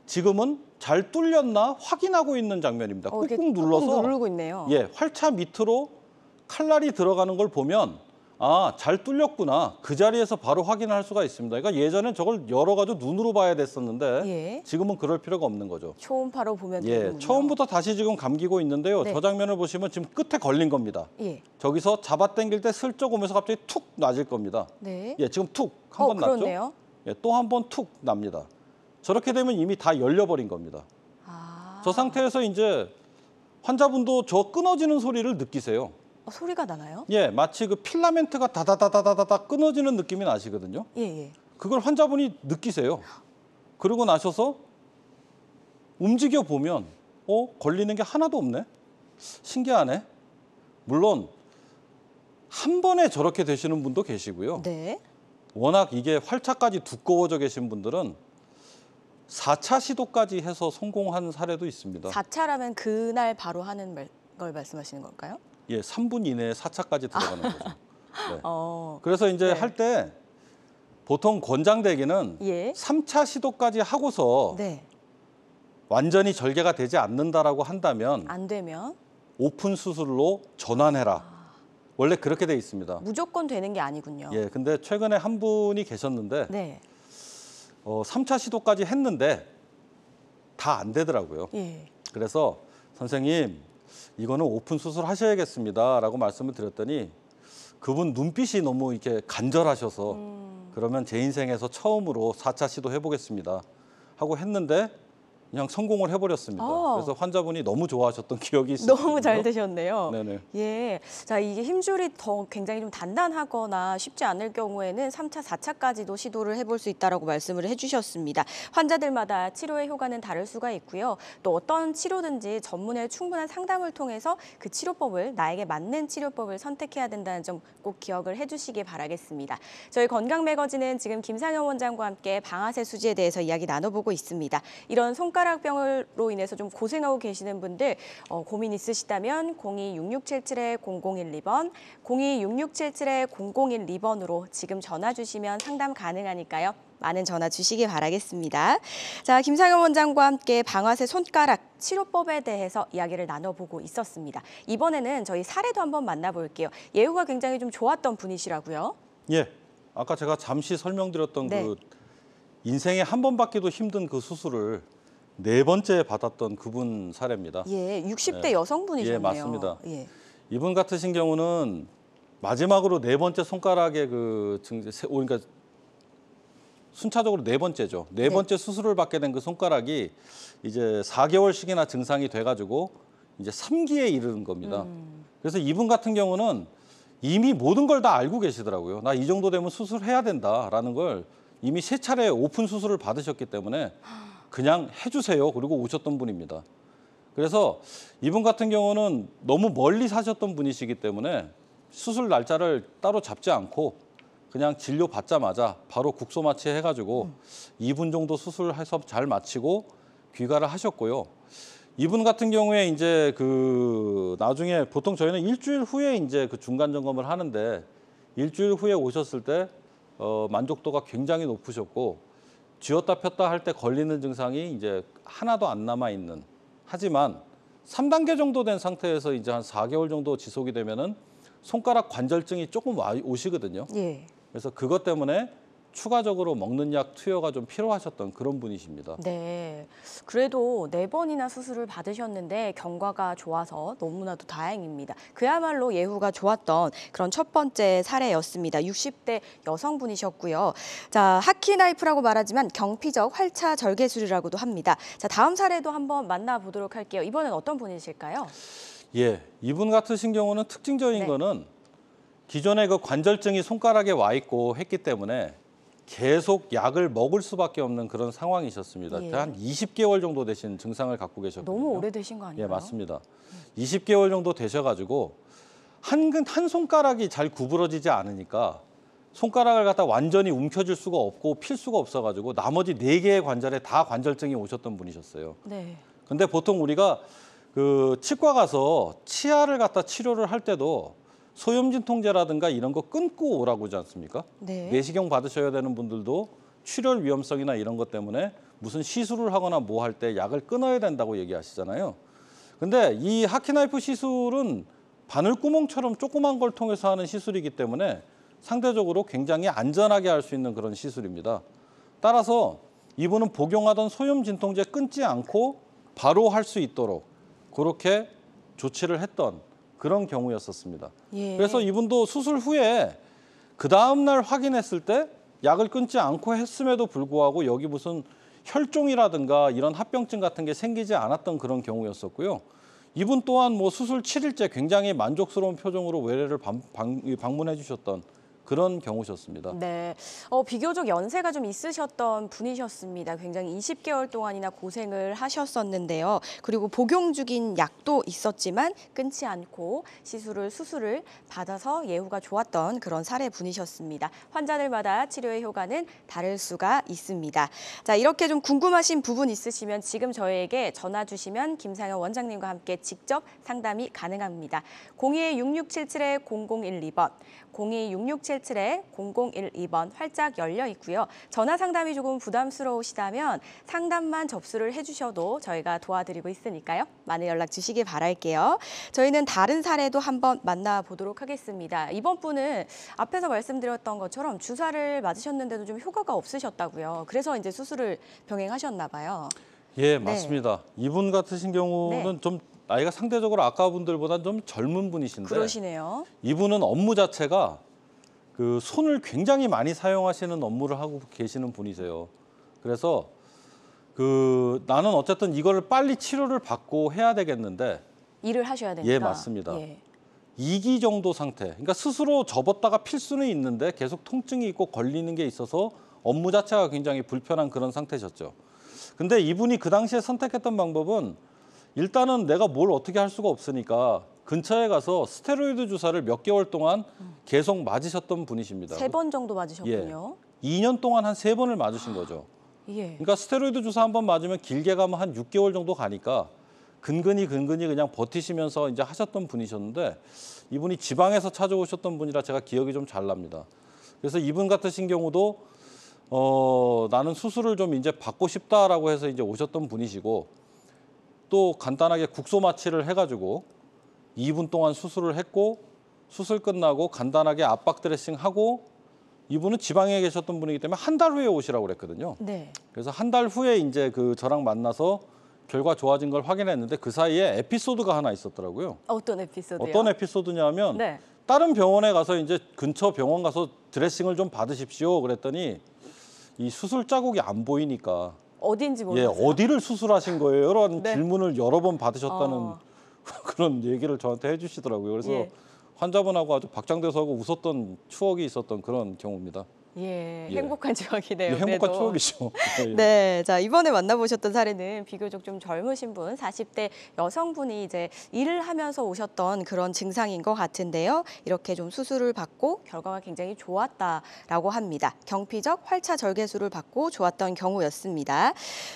지금은 잘 뚫렸나 확인하고 있는 장면입니다. 어, 꾹꾹 눌러서 누르고 있네요. 예, 활차 밑으로 칼날이 들어가는 걸 보면 아, 잘 뚫렸구나. 그 자리에서 바로 확인할 수가 있습니다. 그러니까 예전엔 저걸 열어가지고 눈으로 봐야 됐었는데 예. 지금은 그럴 필요가 없는 거죠. 초음파로 보면 예, 되는군요. 처음부터 다시 지금 감기고 있는데요. 네. 저 장면을 보시면 지금 끝에 걸린 겁니다. 예. 저기서 잡아당길 때 슬쩍 오면서 갑자기 툭 놔질 겁니다. 네. 예, 지금 툭 한번 어, 났죠. 예, 또 한 번 툭 납니다. 저렇게 되면 이미 다 열려버린 겁니다. 아. 저 상태에서 이제 환자분도 저 끊어지는 소리를 느끼세요. 어, 소리가 나나요? 예, 마치 그 필라멘트가 다다다다다다 끊어지는 느낌이 나시거든요. 예, 예. 그걸 환자분이 느끼세요. 그러고 나셔서 움직여 보면 어 걸리는 게 하나도 없네. 신기하네. 물론 한 번에 저렇게 되시는 분도 계시고요. 네. 워낙 이게 활차까지 두꺼워져 계신 분들은 4차 시도까지 해서 성공한 사례도 있습니다. 4차라면 그날 바로 하는 걸 말씀하시는 건가요? 예, 3분 이내에 4차까지 들어가는 거죠. 네. 어, 그래서 이제 네. 할때 보통 권장대기는 예. 3차 시도까지 하고서 네. 완전히 절개가 되지 않는다라고 한다면 안 되면 오픈 수술로 전환해라. 아. 원래 그렇게 돼 있습니다. 무조건 되는 게 아니군요. 예, 근데 최근에 한 분이 계셨는데 네. 어, 3차 시도까지 했는데 다 안 되더라고요. 예. 그래서 선생님 이거는 오픈 수술하셔야겠습니다라고 말씀을 드렸더니 그분 눈빛이 너무 이렇게 간절하셔서 음. 그러면 제 인생에서 처음으로 4차 시도 해보겠습니다 하고 했는데 그냥 성공을 해버렸습니다. 아. 그래서 환자분이 너무 좋아하셨던 기억이 있어요. 너무 잘 되셨네요. 네네. 예, 자 이게 힘줄이 더 굉장히 좀 단단하거나 쉽지 않을 경우에는 3차, 4차까지도 시도를 해볼 수 있다라고 말씀을 해주셨습니다. 환자들마다 치료의 효과는 다를 수가 있고요. 또 어떤 치료든지 전문의 충분한 상담을 통해서 그 치료법을 나에게 맞는 치료법을 선택해야 된다는 점 꼭 기억을 해주시기 바라겠습니다. 저희 건강 매거진은 지금 김상현 원장과 함께 방아쇠 수지에 대해서 이야기 나눠보고 있습니다. 이런 손가 손가락병으로 인해서 좀 고생하고 계시는 분들 어, 고민 있으시다면 026677-0012번, 026677-0012번으로 지금 전화 주시면 상담 가능하니까요. 많은 전화 주시기 바라겠습니다. 자, 김상현 원장과 함께 방아쇠 손가락 치료법에 대해서 이야기를 나눠보고 있었습니다. 이번에는 저희 사례도 한번 만나볼게요. 예후가 굉장히 좀 좋았던 분이시라고요? 예. 아까 제가 잠시 설명드렸던 네. 그 인생에 한 번받기도 힘든 그 수술을 네 번째 받았던 그분 사례입니다. 예, 60대 예. 여성분이셨네요. 예, 맞습니다. 예. 이분 같으신 경우는 마지막으로 네 번째 손가락에 그 증세, 그러니까 순차적으로 네 번째죠. 네, 네. 번째 수술을 받게 된 그 손가락이 이제 4개월씩이나 증상이 돼가지고 이제 3기에 이르는 겁니다. 음. 그래서 이분 같은 경우는 이미 모든 걸 다 알고 계시더라고요. 나 이 정도 되면 수술해야 된다라는 걸 이미 세 차례 오픈 수술을 받으셨기 때문에 그냥 해주세요. 그리고 오셨던 분입니다. 그래서 이분 같은 경우는 너무 멀리 사셨던 분이시기 때문에 수술 날짜를 따로 잡지 않고 그냥 진료 받자마자 바로 국소 마취 해가지고 음. 2분 정도 수술해서 잘 마치고 귀가를 하셨고요. 이분 같은 경우에 이제 그 나중에 보통 저희는 일주일 후에 이제 그 중간 점검을 하는데 일주일 후에 오셨을 때 어, 만족도가 굉장히 높으셨고 쥐었다 폈다 할 때 걸리는 증상이 이제 하나도 안 남아 있는 하지만 3단계 정도 된 상태에서 이제 한 4개월 정도 지속이 되면은 손가락 관절증이 조금 와 오시거든요. 예. 그래서 그것 때문에 추가적으로 먹는 약 투여가 좀 필요하셨던 그런 분이십니다. 네. 그래도 네 번이나 수술을 받으셨는데 경과가 좋아서 너무나도 다행입니다. 그야말로 예후가 좋았던 그런 첫 번째 사례였습니다. 60대 여성분이셨고요. 자, 하키 나이프라고 말하지만 경피적 활차 절개술이라고도 합니다. 자, 다음 사례도 한번 만나보도록 할게요. 이번엔 어떤 분이실까요? 예. 이분 같으신 경우는 특징적인 네. 거는 기존에 그 관절증이 손가락에 와 있고 했기 때문에 계속 약을 먹을 수밖에 없는 그런 상황이셨습니다. 예. 한 20개월 정도 되신 증상을 갖고 계셨거든요. 너무 오래되신 거 아니에요? 예, 맞습니다. 20개월 정도 되셔가지고 한, 한 손가락이 잘 구부러지지 않으니까 손가락을 갖다 완전히 움켜쥘 수가 없고 필 수가 없어가지고 나머지 네 개의 관절에 다 관절증이 오셨던 분이셨어요. 네. 근데 보통 우리가 그 치과 가서 치아를 갖다 치료를 할 때도 소염진 통제라든가 이런 거 끊고 오라고 하지 않습니까? 네. 내시경 받으셔야 되는 분들도 출혈 위험성이나 이런 것 때문에 무슨 시술을 하거나 뭐 할 때 약을 끊어야 된다고 얘기하시잖아요. 근데 이 하키나이프 시술은 바늘구멍처럼 조그만 걸 통해서 하는 시술이기 때문에 상대적으로 굉장히 안전하게 할 수 있는 그런 시술입니다. 따라서 이분은 복용하던 소염 진통제 끊지 않고 바로 할 수 있도록 그렇게 조치를 했던 그런 경우였었습니다. 예. 그래서 이분도 수술 후에 그 다음 날 확인했을 때 약을 끊지 않고 했음에도 불구하고 여기 무슨 혈종이라든가 이런 합병증 같은 게 생기지 않았던 그런 경우였었고요. 이분 또한 뭐 수술 7일째 굉장히 만족스러운 표정으로 외래를 방, 방 문해 주셨던 그런 경우셨습니다. 네, 어, 비교적 연세가 좀 있으셨던 분이셨습니다. 굉장히 20개월 동안이나 고생을 하셨었는데요. 그리고 복용 중인 약도 있었지만 끊지 않고 시술을 수술을 받아서 예후가 좋았던 그런 사례 분이셨습니다. 환자들마다 치료의 효과는 다를 수가 있습니다. 자, 이렇게 좀 궁금하신 부분 있으시면 지금 저희에게 전화 주시면 김상현 원장님과 함께 직접 상담이 가능합니다. 02-6677-0012번, 02-6677 017-0012번 활짝 열려 있고요. 전화 상담이 조금 부담스러우시다면 상담만 접수를 해주셔도 저희가 도와드리고 있으니까요. 많은 연락 주시길 바랄게요. 저희는 다른 사례도 한번 만나보도록 하겠습니다. 이번 분은 앞에서 말씀드렸던 것처럼 주사를 맞으셨는데도 좀 효과가 없으셨다고요. 그래서 이제 수술을 병행하셨나 봐요. 예, 맞습니다. 네. 이분 같으신 경우는 네. 좀 나이가 상대적으로 아까 분들보다 좀 젊은 분이신데 그러시네요. 이분은 업무 자체가 그 손을 굉장히 많이 사용하시는 업무를 하고 계시는 분이세요. 그래서 그 나는 어쨌든 이걸 빨리 치료를 받고 해야 되겠는데 일을 하셔야 되니까. 예, 맞습니다. 예. 2기 정도 상태. 그러니까 스스로 접었다가 필 수는 있는데 계속 통증이 있고 걸리는 게 있어서 업무 자체가 굉장히 불편한 그런 상태셨죠. 근데 이분이 그 당시에 선택했던 방법은 일단은 내가 뭘 어떻게 할 수가 없으니까 근처에 가서 스테로이드 주사를 몇 개월 동안 계속 맞으셨던 분이십니다. 세 번 정도 맞으셨군요. 예. 2년 동안 한 세 번을 맞으신 거죠. 예. 그러니까 스테로이드 주사 한 번 맞으면 길게 가면 한 6개월 정도 가니까 근근히 근근히 그냥 버티시면서 이제 하셨던 분이셨는데 이분이 지방에서 찾아오셨던 분이라 제가 기억이 좀 잘 납니다. 그래서 이분 같으신 경우도 어, 나는 수술을 좀 이제 받고 싶다라고 해서 이제 오셨던 분이시고 또 간단하게 국소 마취를 해가지고 2분 동안 수술을 했고 수술 끝나고 간단하게 압박 드레싱 하고 이분은 지방에 계셨던 분이기 때문에 한 달 후에 오시라고 그랬거든요. 네. 그래서 한 달 후에 이제 그 저랑 만나서 결과 좋아진 걸 확인했는데 그 사이에 에피소드가 하나 있었더라고요. 어떤 에피소드요? 어떤 에피소드냐면 네. 다른 병원에 가서 이제 근처 병원 가서 드레싱을 좀 받으십시오. 그랬더니 이 수술 자국이 안 보이니까 어딘지 예, 모르겠어요. 예, 어디를 수술하신 거예요? 이런 네. 질문을 여러 번 받으셨다는 어. 그런 얘기를 저한테 해주시더라고요. 그래서 예. 환자분하고 아주 박장대서하고 웃었던 추억이 있었던 그런 경우입니다. 예, 예, 행복한 추억이네요. 예, 행복한 추억이죠. 예, 예. 네, 자 이번에 만나보셨던 사례는 비교적 좀 젊으신 분, 40대 여성분이 이제 일을 하면서 오셨던 그런 증상인 것 같은데요. 이렇게 좀 수술을 받고 결과가 굉장히 좋았다라고 합니다. 경피적 활차 절개술을 받고 좋았던 경우였습니다.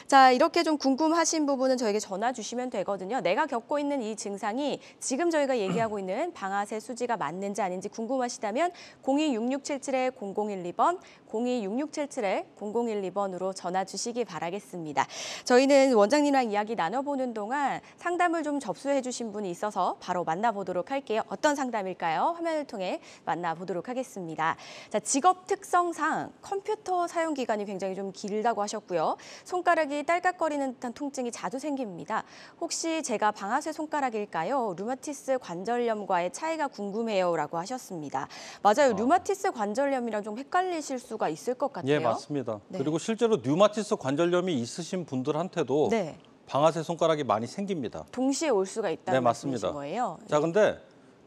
자 이렇게 좀 궁금하신 부분은 저에게 전화 주시면 되거든요. 내가 겪고 있는 이 증상이 지금 저희가 얘기하고 있는 방아쇠 수지가 맞는지 아닌지 궁금하시다면 02667-0012번 번 026677-0012번으로 전화 주시기 바라겠습니다. 저희는 원장님랑 이 이야기 나눠보는 동안 상담을 좀 접수해 주신 분이 있어서 바로 만나보도록 할게요. 어떤 상담일까요? 화면을 통해 만나보도록 하겠습니다. 자, 직업 특성상 컴퓨터 사용 기간이 굉장히 좀 길다고 하셨고요. 손가락이 딸깍거리는 듯한 통증이 자주 생깁니다. 혹시 제가 방아쇠 손가락일까요? 루마티스 관절염과의 차이가 궁금해요라고 하셨습니다. 맞아요. 루마티스 아. 관절염이랑 좀 헷갈리 헷갈리실 수가 있을 것 같아요. 예, 맞습니다. 네. 그리고 실제로 류마티스 관절염이 있으신 분들한테도 네. 방아쇠 손가락이 많이 생깁니다. 동시에 올 수가 있다는 네, 맞습니다. 거예요? 자, 근데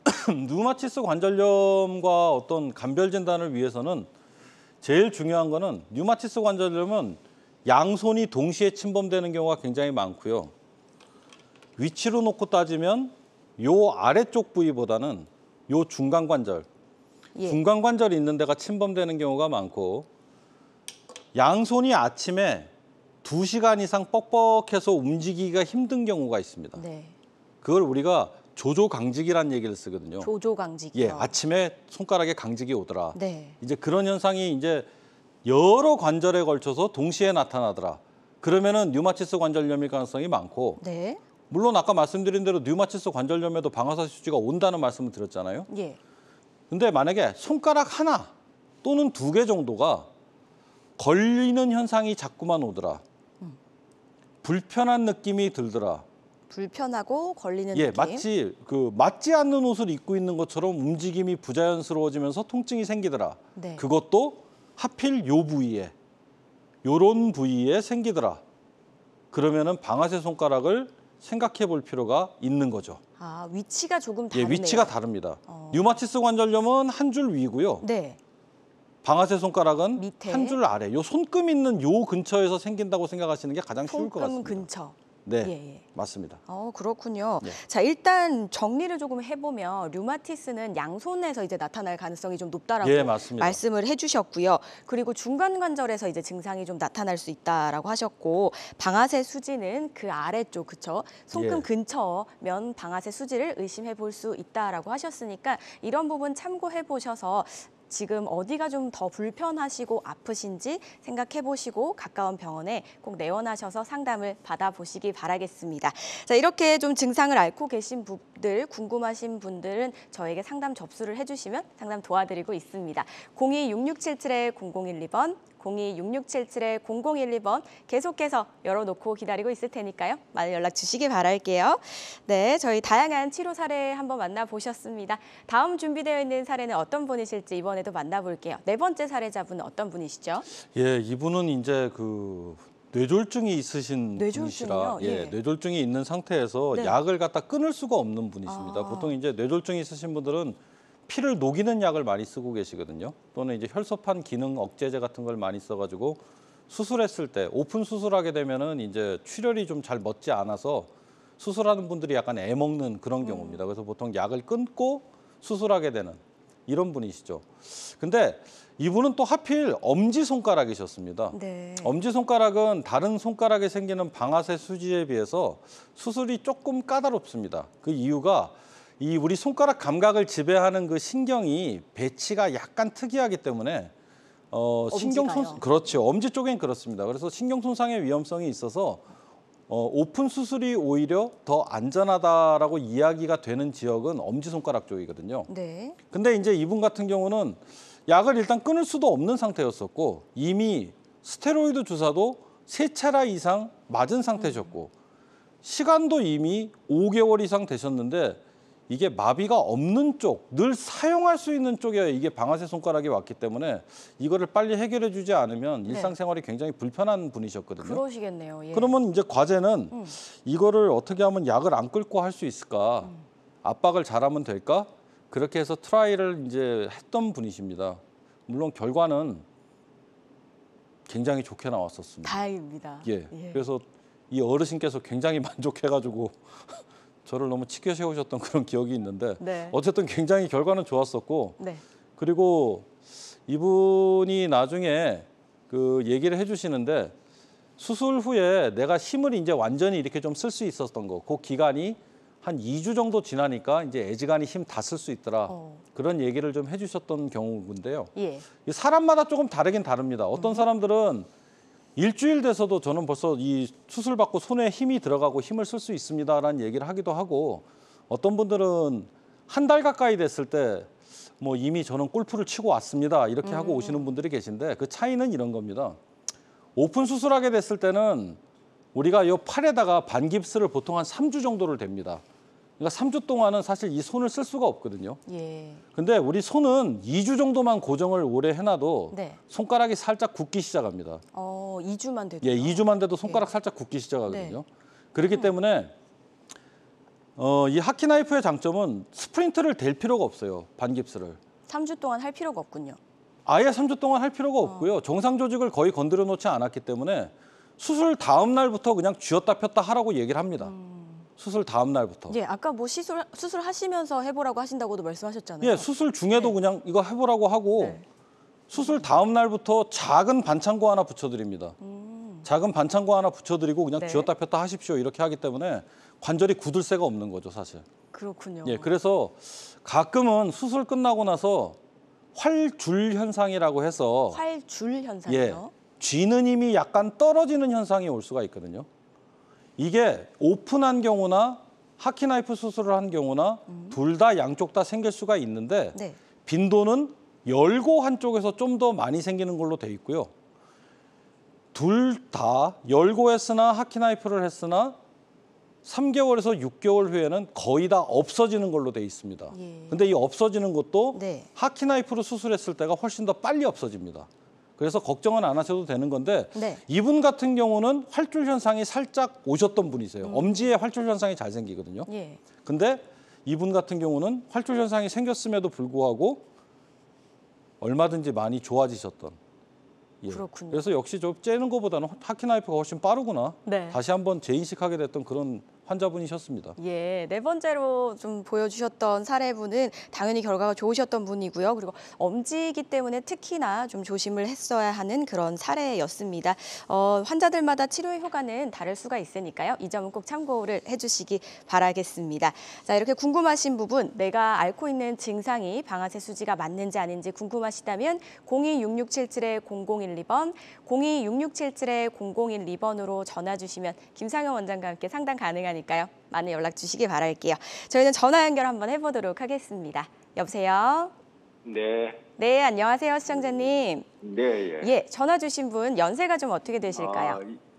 류마티스 관절염과 어떤 감별 진단을 위해서는 제일 중요한 거는 류마티스 관절염은 양손이 동시에 침범되는 경우가 굉장히 많고요. 위치로 놓고 따지면 요 아래쪽 부위보다는 요 중간 관절, 예. 중간 관절이 있는 데가 침범되는 경우가 많고 양손이 아침에 두시간 이상 뻑뻑해서 움직이기가 힘든 경우가 있습니다. 네. 그걸 우리가 조조강직이라는 얘기를 쓰거든요. 조조강직 예, 아침에 손가락에 강직이 오더라. 네. 이제 그런 현상이 이제 여러 관절에 걸쳐서 동시에 나타나더라. 그러면은 류마티스 관절염일 가능성이 많고 네. 물론 아까 말씀드린 대로 류마티스 관절염에도 방아쇠 수치가 온다는 말씀을 드렸잖아요. 예. 근데 만약에 손가락 하나 또는 두 개 정도가 걸리는 현상이 자꾸만 오더라. 음. 불편한 느낌이 들더라. 불편하고 걸리는 예, 느낌. 마치 그 맞지 않는 옷을 입고 있는 것처럼 움직임이 부자연스러워지면서 통증이 생기더라. 네. 그것도 하필 요 부위에 요런 부위에 생기더라. 그러면은 방아쇠 손가락을 생각해 볼 필요가 있는 거죠. 아, 위치가 조금 예, 다르네요. 예, 위치가 다릅니다. 어. 류마티스 관절염은 한 줄 위고요. 네. 방아쇠 손가락은 한 줄 아래. 요 손금 있는 요 근처에서 생긴다고 생각하시는 게 가장 쉬울 것 같습니다. 손금 근처. 네, 예, 예. 맞습니다. 어, 그렇군요. 네. 자, 일단 정리를 조금 해보면 류마티스는 양손에서 이제 나타날 가능성이 좀 높다라고 예, 말씀을 해주셨고요. 그리고 중간 관절에서 이제 증상이 좀 나타날 수 있다라고 하셨고 방아쇠 수지는 그 아래쪽, 그쵸? 손금 예. 근처면 방아쇠 수지를 의심해 볼 수 있다라고 하셨으니까 이런 부분 참고해 보셔서 지금 어디가 좀 더 불편하시고 아프신지 생각해 보시고 가까운 병원에 꼭 내원하셔서 상담을 받아보시기 바라겠습니다. 자, 이렇게 좀 증상을 앓고 계신 분들, 궁금하신 분들은 저에게 상담 접수를 해주시면 상담 도와드리고 있습니다. 02677-0012번 02-6677-0012번 계속해서 열어놓고 기다리고 있을 테니까요. 많은 연락 주시기 바랄게요. 네, 저희 다양한 치료 사례 한번 만나보셨습니다. 다음 준비되어 있는 사례는 어떤 분이실지 이번에도 만나볼게요. 네 번째 사례자분은 어떤 분이시죠? 예, 이분은 이제 그 뇌졸중이 있으신 뇌졸중이요? 분이시라 예, 예, 뇌졸중이 있는 상태에서 네. 약을 갖다 끊을 수가 없는 분이십니다. 아. 보통 이제 뇌졸중이 있으신 분들은 피를 녹이는 약을 많이 쓰고 계시거든요. 또는 이제 혈소판 기능 억제제 같은 걸 많이 써가지고 수술했을 때 오픈 수술하게 되면은 이제 출혈이 좀 잘멎지 않아서 수술하는 분들이 약간 애 먹는 그런 음. 경우입니다. 그래서 보통 약을 끊고 수술하게 되는 이런 분이시죠. 근데 이분은 또 하필 엄지 손가락이셨습니다. 네. 엄지 손가락은 다른 손가락에 생기는 방아쇠 수지에 비해서 수술이 조금 까다롭습니다. 그 이유가 이 우리 손가락 감각을 지배하는 그 신경이 배치가 약간 특이하기 때문에 어, 신경 손 그렇죠. 엄지 쪽엔 그렇습니다. 그래서 신경 손상의 위험성이 있어서 어, 오픈 수술이 오히려 더 안전하다라고 이야기가 되는 지역은 엄지 손가락 쪽이거든요. 네. 근데 이제 이분 같은 경우는 약을 일단 끊을 수도 없는 상태였었고 이미 스테로이드 주사도 세 차례 이상 맞은 상태셨고 음. 시간도 이미 5개월 이상 되셨는데 이게 마비가 없는 쪽, 늘 사용할 수 있는 쪽에 이게 방아쇠 손가락이 왔기 때문에 이거를 빨리 해결해 주지 않으면 네. 일상생활이 굉장히 불편한 분이셨거든요. 그러시겠네요. 예. 그러면 이제 과제는 음. 이거를 어떻게 하면 약을 안 끌고 할 수 있을까? 음. 압박을 잘하면 될까? 그렇게 해서 트라이를 이제 했던 분이십니다. 물론 결과는 굉장히 좋게 나왔었습니다. 다행입니다. 예. 예. 그래서 이 어르신께서 굉장히 만족해가지고 저를 너무 치켜 세우셨던 그런 기억이 있는데 네. 어쨌든 굉장히 결과는 좋았었고 네. 그리고 이분이 나중에 그 얘기를 해주시는데 수술 후에 내가 힘을 이제 완전히 이렇게 좀 쓸 수 있었던 거. 그 기간이 한 2주 정도 지나니까 이제 애지간히 힘 다 쓸 수 있더라. 어. 그런 얘기를 좀 해주셨던 경우인데요. 예. 사람마다 조금 다르긴 다릅니다. 어떤 음. 사람들은 일주일 돼서도 저는 벌써 이 수술 받고 손에 힘이 들어가고 힘을 쓸 수 있습니다라는 얘기를 하기도 하고 어떤 분들은 한 달 가까이 됐을 때 뭐 이미 저는 골프를 치고 왔습니다 이렇게 하고 음. 오시는 분들이 계신데 그 차이는 이런 겁니다. 오픈 수술하게 됐을 때는 우리가 요 팔에다가 반깁스를 보통 한 3주 정도를 됩니다. 그러니까 3주 동안은 사실 이 손을 쓸 수가 없거든요. 예. 근데 우리 손은 2주 정도만 고정을 오래 해놔도 네. 손가락이 살짝 굳기 시작합니다. 어. 어, 2주만 예, 돼도. 예, 2주만 돼도 손가락 예. 살짝 굳기 시작하거든요. 네. 그렇기 음. 때문에 어, 이 하키 나이프의 장점은 스프린트를 댈 필요가 없어요. 반깁스를. 3주 동안 할 필요가 없군요. 아예 3주 동안 할 필요가 어. 없고요. 어. 정상 조직을 거의 건드려 놓지 않았기 때문에 수술 다음 날부터 그냥 쥐었다 폈다 하라고 얘기를 합니다. 음. 수술 다음 날부터. 예, 아까 뭐 시술 수술 하시면서 해보라고 하신다고도 말씀하셨잖아요. 예, 수술 중에도 네. 그냥 이거 해보라고 하고 네. 수술 다음 날부터 작은 반창고 하나 붙여드립니다. 음. 작은 반창고 하나 붙여드리고 그냥 네. 쥐었다 폈다 하십시오 이렇게 하기 때문에 관절이 굳을 새가 없는 거죠 사실. 그렇군요. 예, 그래서 가끔은 수술 끝나고 나서 활줄 현상이라고 해서 활줄 현상이요? 예, 쥐는 힘이 약간 떨어지는 현상이 올 수가 있거든요. 이게 오픈한 경우나 하키나이프 수술을 한 경우나 음. 둘다 양쪽 다 생길 수가 있는데 네. 빈도는 열고 한쪽에서 좀 더 많이 생기는 걸로 돼 있고요. 둘 다 열고 했으나 하키나이프를 했으나 3개월에서 6개월 후에는 거의 다 없어지는 걸로 돼 있습니다. 예. 근데 이 없어지는 것도 네. 하키나이프로 수술했을 때가 훨씬 더 빨리 없어집니다. 그래서 걱정은 안 하셔도 되는 건데 네. 이분 같은 경우는 활줄 현상이 살짝 오셨던 분이세요. 음. 엄지에 활줄 현상이 잘 생기거든요. 예. 근데 이분 같은 경우는 활줄 현상이 생겼음에도 불구하고 얼마든지 많이 좋아지셨던. 예. 그렇군요. 그래서 역시 좀 째는 것보다는 타키 나이프가 훨씬 빠르구나. 네. 다시 한번 재인식하게 됐던 그런 환자분이셨습니다. 예, 네 번째로 좀 보여주셨던 사례분은 당연히 결과가 좋으셨던 분이고요. 그리고 엄지이기 때문에 특히나 좀 조심을 했어야 하는 그런 사례였습니다. 어, 환자들마다 치료의 효과는 다를 수가 있으니까요. 이 점은 꼭 참고를 해주시기 바라겠습니다. 자, 이렇게 궁금하신 부분, 내가 앓고 있는 증상이 방아쇠 수지가 맞는지 아닌지 궁금하시다면 026677-0012번, 026677-0012번으로 전화 주시면 김상현 원장과 함께 상담 가능한 거니까요. 많은 연락 주시기 바랄게요. 저희는 전화 연결 한번 해보도록 하겠습니다. 여보세요? 네. 네, 안녕하세요, 시청자님. 네, 예. 예, 전화 주신 분 연세가 좀 어떻게 되실까요? 아,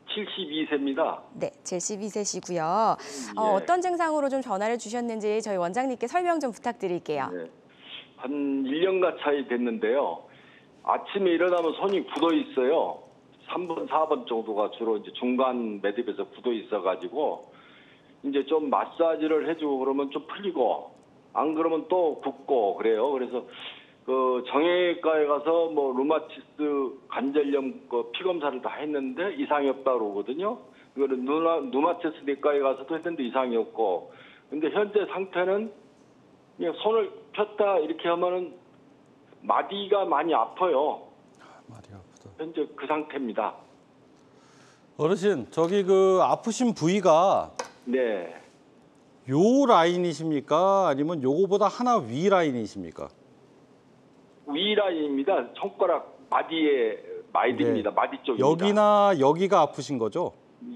72세입니다. 네, 72세시고요. 어, 예. 어, 떤 증상으로 좀 전화를 주셨는지 저희 원장님께 설명 좀 부탁드릴게요. 네. 한 1년가 차이 됐는데요. 아침에 일어나면 손이 굳어 있어요. 3번, 4번 정도가 주로 이제 중간 매듭에서 굳어 있어가지고 이제 좀 마사지를 해주고 그러면 좀 풀리고 안 그러면 또굳고 그래요. 그래서 그 정형외과에 가서 뭐 루마티스 관절염 그 피검사를 다 했는데 이상이 없다 그러거든요. 그거는 누나 누마티스 내과에 가서도 했는데 이상이 없고 근데 현재 상태는 그냥 손을 폈다 이렇게 하면은 마디가 많이 아파요. 마디 아프다. 현재 그 상태입니다. 어르신 저기 그 아프신 부위가 네. 요 라인이십니까? 아니면 요거보다 하나 위 라인이십니까? 위 라인입니다. 손가락 마디에 마디입니다. 네. 마디 쪽입니다. 여기나 여기가 아프신 거죠?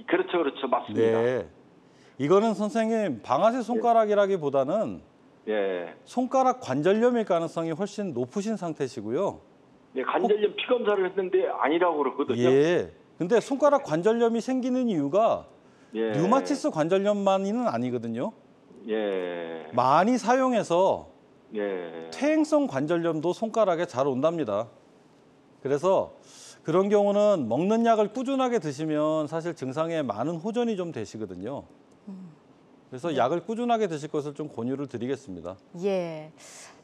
그렇죠, 그렇죠, 맞습니다. 네. 이거는 선생님 방아쇠 손가락이라기보다는 예. 손가락 관절염일 가능성이 훨씬 높으신 상태시고요. 네, 관절염 피검사를 했는데 아니라고 그러거든요. 예. 근데 손가락 관절염이 생기는 이유가 예. 류마티스 관절염만이는 아니거든요. 예. 많이 사용해서 예. 퇴행성 관절염도 손가락에 잘 온답니다. 그래서 그런 경우는 먹는 약을 꾸준하게 드시면 사실 증상에 많은 호전이 좀 되시거든요. 음. 그래서 네. 약을 꾸준하게 드실 것을 좀 권유를 드리겠습니다. 예.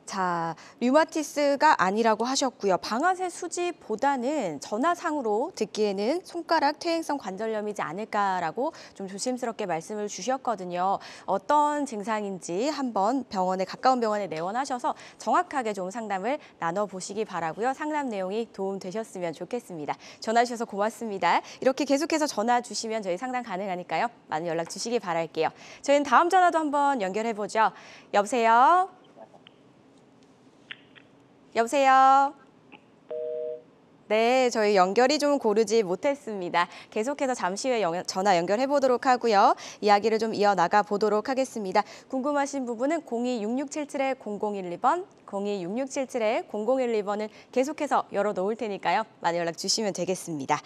자, 류마티스가 아니라고 하셨고요. 방아쇠 수지보다는 전화상으로 듣기에는 손가락 퇴행성 관절염이지 않을까라고 좀 조심스럽게 말씀을 주셨거든요. 어떤 증상인지 한번 병원에 가까운 병원에 내원하셔서 정확하게 좀 상담을 나눠보시기 바라고요. 상담 내용이 도움되셨으면 좋겠습니다. 전화 주셔서 고맙습니다. 이렇게 계속해서 전화 주시면 저희 상담 가능하니까요. 많은 연락 주시기 바랄게요. 저희는 다음 전화도 한번 연결해보죠. 여보세요? 여보세요. 네, 저희 연결이 좀 고르지 못했습니다. 계속해서 잠시 후에 연, 전화 연결해 보도록 하고요. 이야기를 좀 이어나가 보도록 하겠습니다. 궁금하신 부분은 026677-0012번, 026677-0012번을 계속해서 열어놓을 테니까요. 많이 연락 주시면 되겠습니다.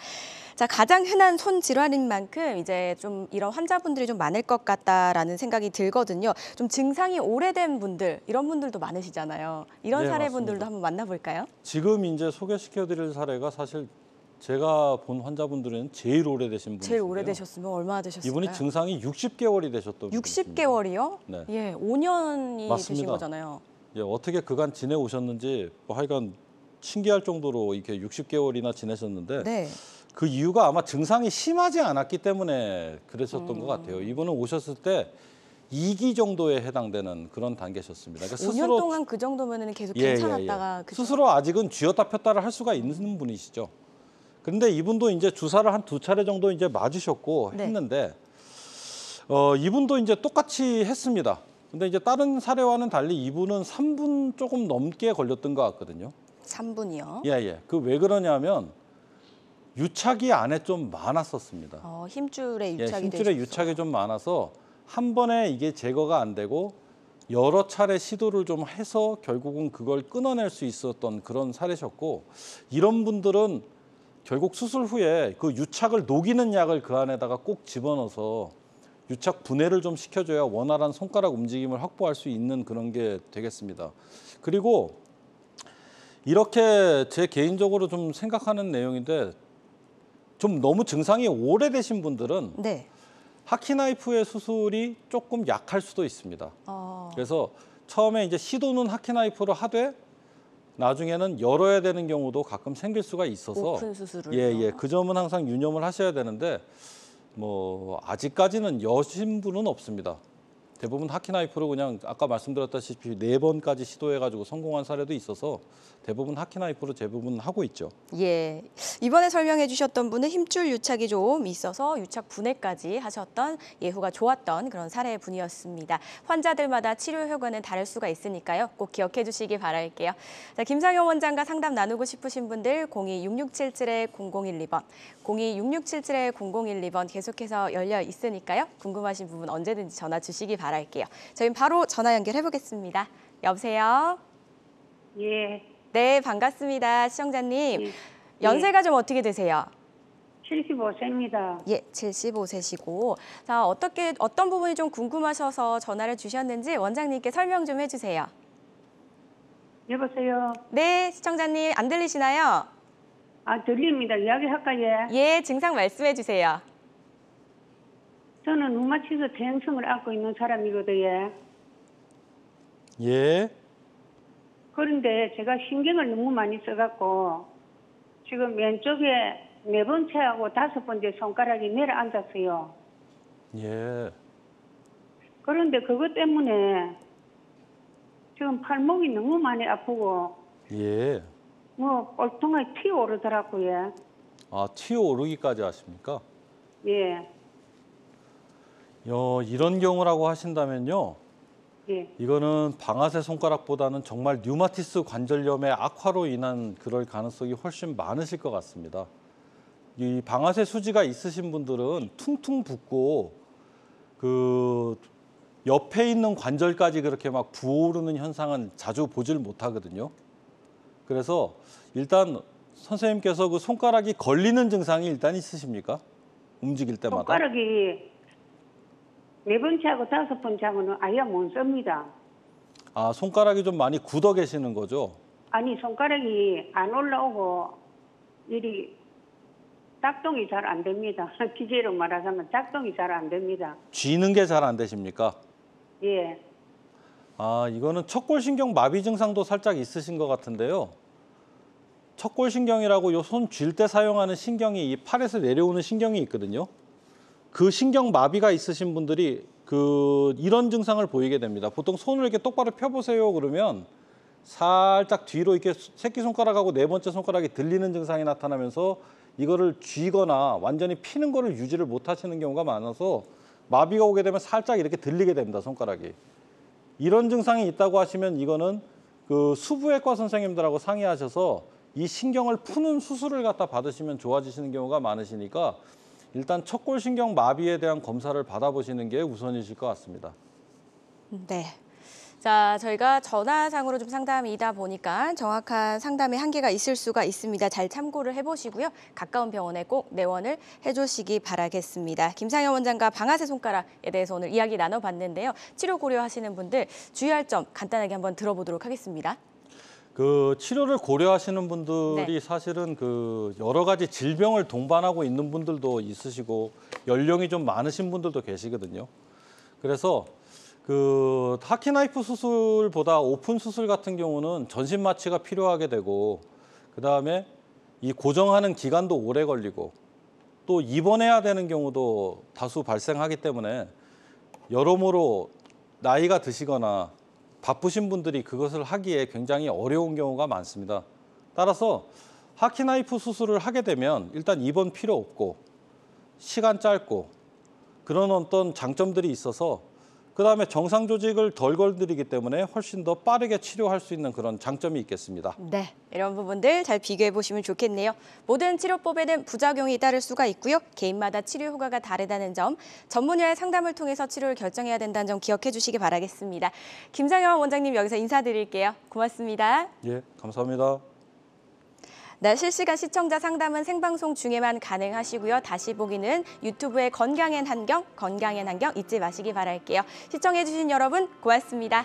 자, 가장 흔한 손 질환인 만큼 이제 좀 이런 환자분들이 좀 많을 것 같다라는 생각이 들거든요. 좀 증상이 오래된 분들, 이런 분들도 많으시잖아요. 이런 네, 사례분들도 한번 만나볼까요? 지금 이제 소개시켜드릴 사례가 사실 제가 본 환자분들은 제일 오래되신 분이세요. 제일 오래되셨으면 얼마나 되셨을까요? 이분이 증상이 60개월이 되셨던 60개월이요? 네. 예, 5년이 맞습니다. 되신 거잖아요. 예, 어떻게 그간 지내오셨는지 뭐 하여간 신기할 정도로 이렇게 60개월이나 지내셨는데 네. 그 이유가 아마 증상이 심하지 않았기 때문에 그랬었던 음. 것 같아요. 이분은 오셨을 때 2기 정도에 해당되는 그런 단계셨습니다. 그러니까 5년 스스로, 동안 그 정도면 계속 괜찮았다가 예, 예. 예. 스스로 아직은 쥐었다 폈다를 할 수가 있는 분이시죠. 근데 이분도 이제 주사를 한 두 차례 정도 이제 맞으셨고 네. 했는데 어, 이분도 이제 똑같이 했습니다. 근데 이제 다른 사례와는 달리 이분은 3분 조금 넘게 걸렸던 것 같거든요. 3분이요? 예, 예. 그 왜 그러냐면 유착이 안에 좀 많았었습니다. 어, 힘줄에 예, 유착이 예, 힘줄에 유착이 좀 많아서 한 번에 이게 제거가 안 되고 여러 차례 시도를 좀 해서 결국은 그걸 끊어낼 수 있었던 그런 사례셨고 이런 분들은 결국 수술 후에 그 유착을 녹이는 약을 그 안에다가 꼭 집어넣어서 유착 분해를 좀 시켜줘야 원활한 손가락 움직임을 확보할 수 있는 그런 게 되겠습니다. 그리고 이렇게 제 개인적으로 좀 생각하는 내용인데 좀 너무 증상이 오래되신 분들은 네. 하키나이프의 수술이 조금 약할 수도 있습니다. 어. 그래서 처음에 이제 시도는 하키나이프로 하되 나중에는 열어야 되는 경우도 가끔 생길 수가 있어서 예예 예, 그 점은 항상 유념을 하셔야 되는데 뭐 아직까지는 여신 분은 없습니다. 대부분 하키나이프로 그냥 아까 말씀드렸다시피 네 번까지 시도해가지고 성공한 사례도 있어서 대부분 하키나이프로 대부분 하고 있죠. 예, 이번에 설명해 주셨던 분은 힘줄 유착이 좀 있어서 유착 분해까지 하셨던 예후가 좋았던 그런 사례 분이었습니다. 환자들마다 치료 효과는 다를 수가 있으니까요. 꼭 기억해 주시기 바랄게요. 자, 김상현 원장과 상담 나누고 싶으신 분들 026677-0012번, 026677-0012번 계속해서 열려 있으니까요. 궁금하신 부분 언제든지 전화 주시기 바랄게요. 저희 는 바로 전화 연결해 보겠습니다. 여보세요? 예, 네, 반갑습니다. 시청자님. 예, 예. 연세가 좀 어떻게 되세요? 75세입니다. 예, 75세시고. 자, 어떻게 어떤 부분이 좀 궁금하셔서 전화를 주셨는지 원장님께 설명 좀해 주세요. 여보세요. 네, 시청자님 안 들리시나요? 아, 들립니다. 이야기 할까요? 예, 증상 말씀해 주세요. 저는 우마치스 대형성을 앓고 있는 사람이거든요. 예. 그런데 제가 신경을 너무 많이 써갖고 지금 왼쪽에 네 번째하고 다섯 번째 손가락이 내려앉았어요. 예. 그런데 그것 때문에 지금 팔목이 너무 많이 아프고 예. 뭐 볼통에 튀 오르더라고요. 아, 튀어 오르기까지 하십니까? 예. 여, 어, 이런 경우라고 하신다면요. 예. 이거는 방아쇠 손가락보다는 정말 류마티스 관절염의 악화로 인한 그럴 가능성이 훨씬 많으실 것 같습니다. 이 방아쇠 수지가 있으신 분들은 퉁퉁 붓고 그 옆에 있는 관절까지 그렇게 막 부어오르는 현상은 자주 보질 못하거든요. 그래서 일단 선생님께서 그 손가락이 걸리는 증상이 일단 있으십니까? 움직일 때마다. 손가락이 네 번째하고 다섯 번째하고는 아예 못 씁니다. 아, 손가락이 좀 많이 굳어 계시는 거죠? 아니, 손가락이 안 올라오고 일이 작동이 잘 안 됩니다. 기재로 말하자면 작동이 잘 안 됩니다. 쥐는 게 잘 안 되십니까? 예. 아, 이거는 척골신경 마비 증상도 살짝 있으신 것 같은데요. 척골신경이라고 요 손 쥘 때 사용하는 신경이 이 팔에서 내려오는 신경이 있거든요. 그 신경 마비가 있으신 분들이 그 이런 증상을 보이게 됩니다. 보통 손을 이렇게 똑바로 펴보세요 그러면 살짝 뒤로 이렇게 새끼손가락하고 네 번째 손가락이 들리는 증상이 나타나면서 이거를 쥐거나 완전히 피는 거를 유지를 못 하시는 경우가 많아서 마비가 오게 되면 살짝 이렇게 들리게 됩니다. 손가락이. 이런 증상이 있다고 하시면 이거는 그 수부외과 선생님들하고 상의하셔서 이 신경을 푸는 수술을 갖다 받으시면 좋아지시는 경우가 많으시니까 일단 척골 신경 마비에 대한 검사를 받아보시는 게 우선이실 것 같습니다. 네. 자, 저희가 전화상으로 좀 상담이다 보니까 정확한 상담의 한계가 있을 수가 있습니다. 잘 참고를 해보시고요. 가까운 병원에 꼭 내원을 해주시기 바라겠습니다. 김상현 원장과 방아쇠 손가락에 대해서 오늘 이야기 나눠봤는데요. 치료 고려하시는 분들 주의할 점 간단하게 한번 들어보도록 하겠습니다. 그 치료를 고려하시는 분들이 네. 사실은 그 여러 가지 질병을 동반하고 있는 분들도 있으시고 연령이 좀 많으신 분들도 계시거든요. 그래서 그 하키나이프 수술보다 오픈 수술 같은 경우는 전신 마취가 필요하게 되고 그다음에 이 고정하는 기간도 오래 걸리고 또 입원해야 되는 경우도 다수 발생하기 때문에 여러모로 나이가 드시거나 바쁘신 분들이 그것을 하기에 굉장히 어려운 경우가 많습니다. 따라서 하키나이프 수술을 하게 되면 일단 입원 필요 없고 시간 짧고 그런 어떤 장점들이 있어서 그다음에 정상 조직을 덜 건드리기 때문에 훨씬 더 빠르게 치료할 수 있는 그런 장점이 있겠습니다. 네, 이런 부분들 잘 비교해 보시면 좋겠네요. 모든 치료법에는 부작용이 따를 수가 있고요. 개인마다 치료 효과가 다르다는 점, 전문의와의 상담을 통해서 치료를 결정해야 된다는 점 기억해 주시기 바라겠습니다. 김상현 원장님 여기서 인사드릴게요. 고맙습니다. 예, 감사합니다. 네, 실시간 시청자 상담은 생방송 중에만 가능하시고요. 다시 보기는 유튜브의 건강엔 한경, 건강엔 한경 잊지 마시기 바랄게요. 시청해주신 여러분 고맙습니다.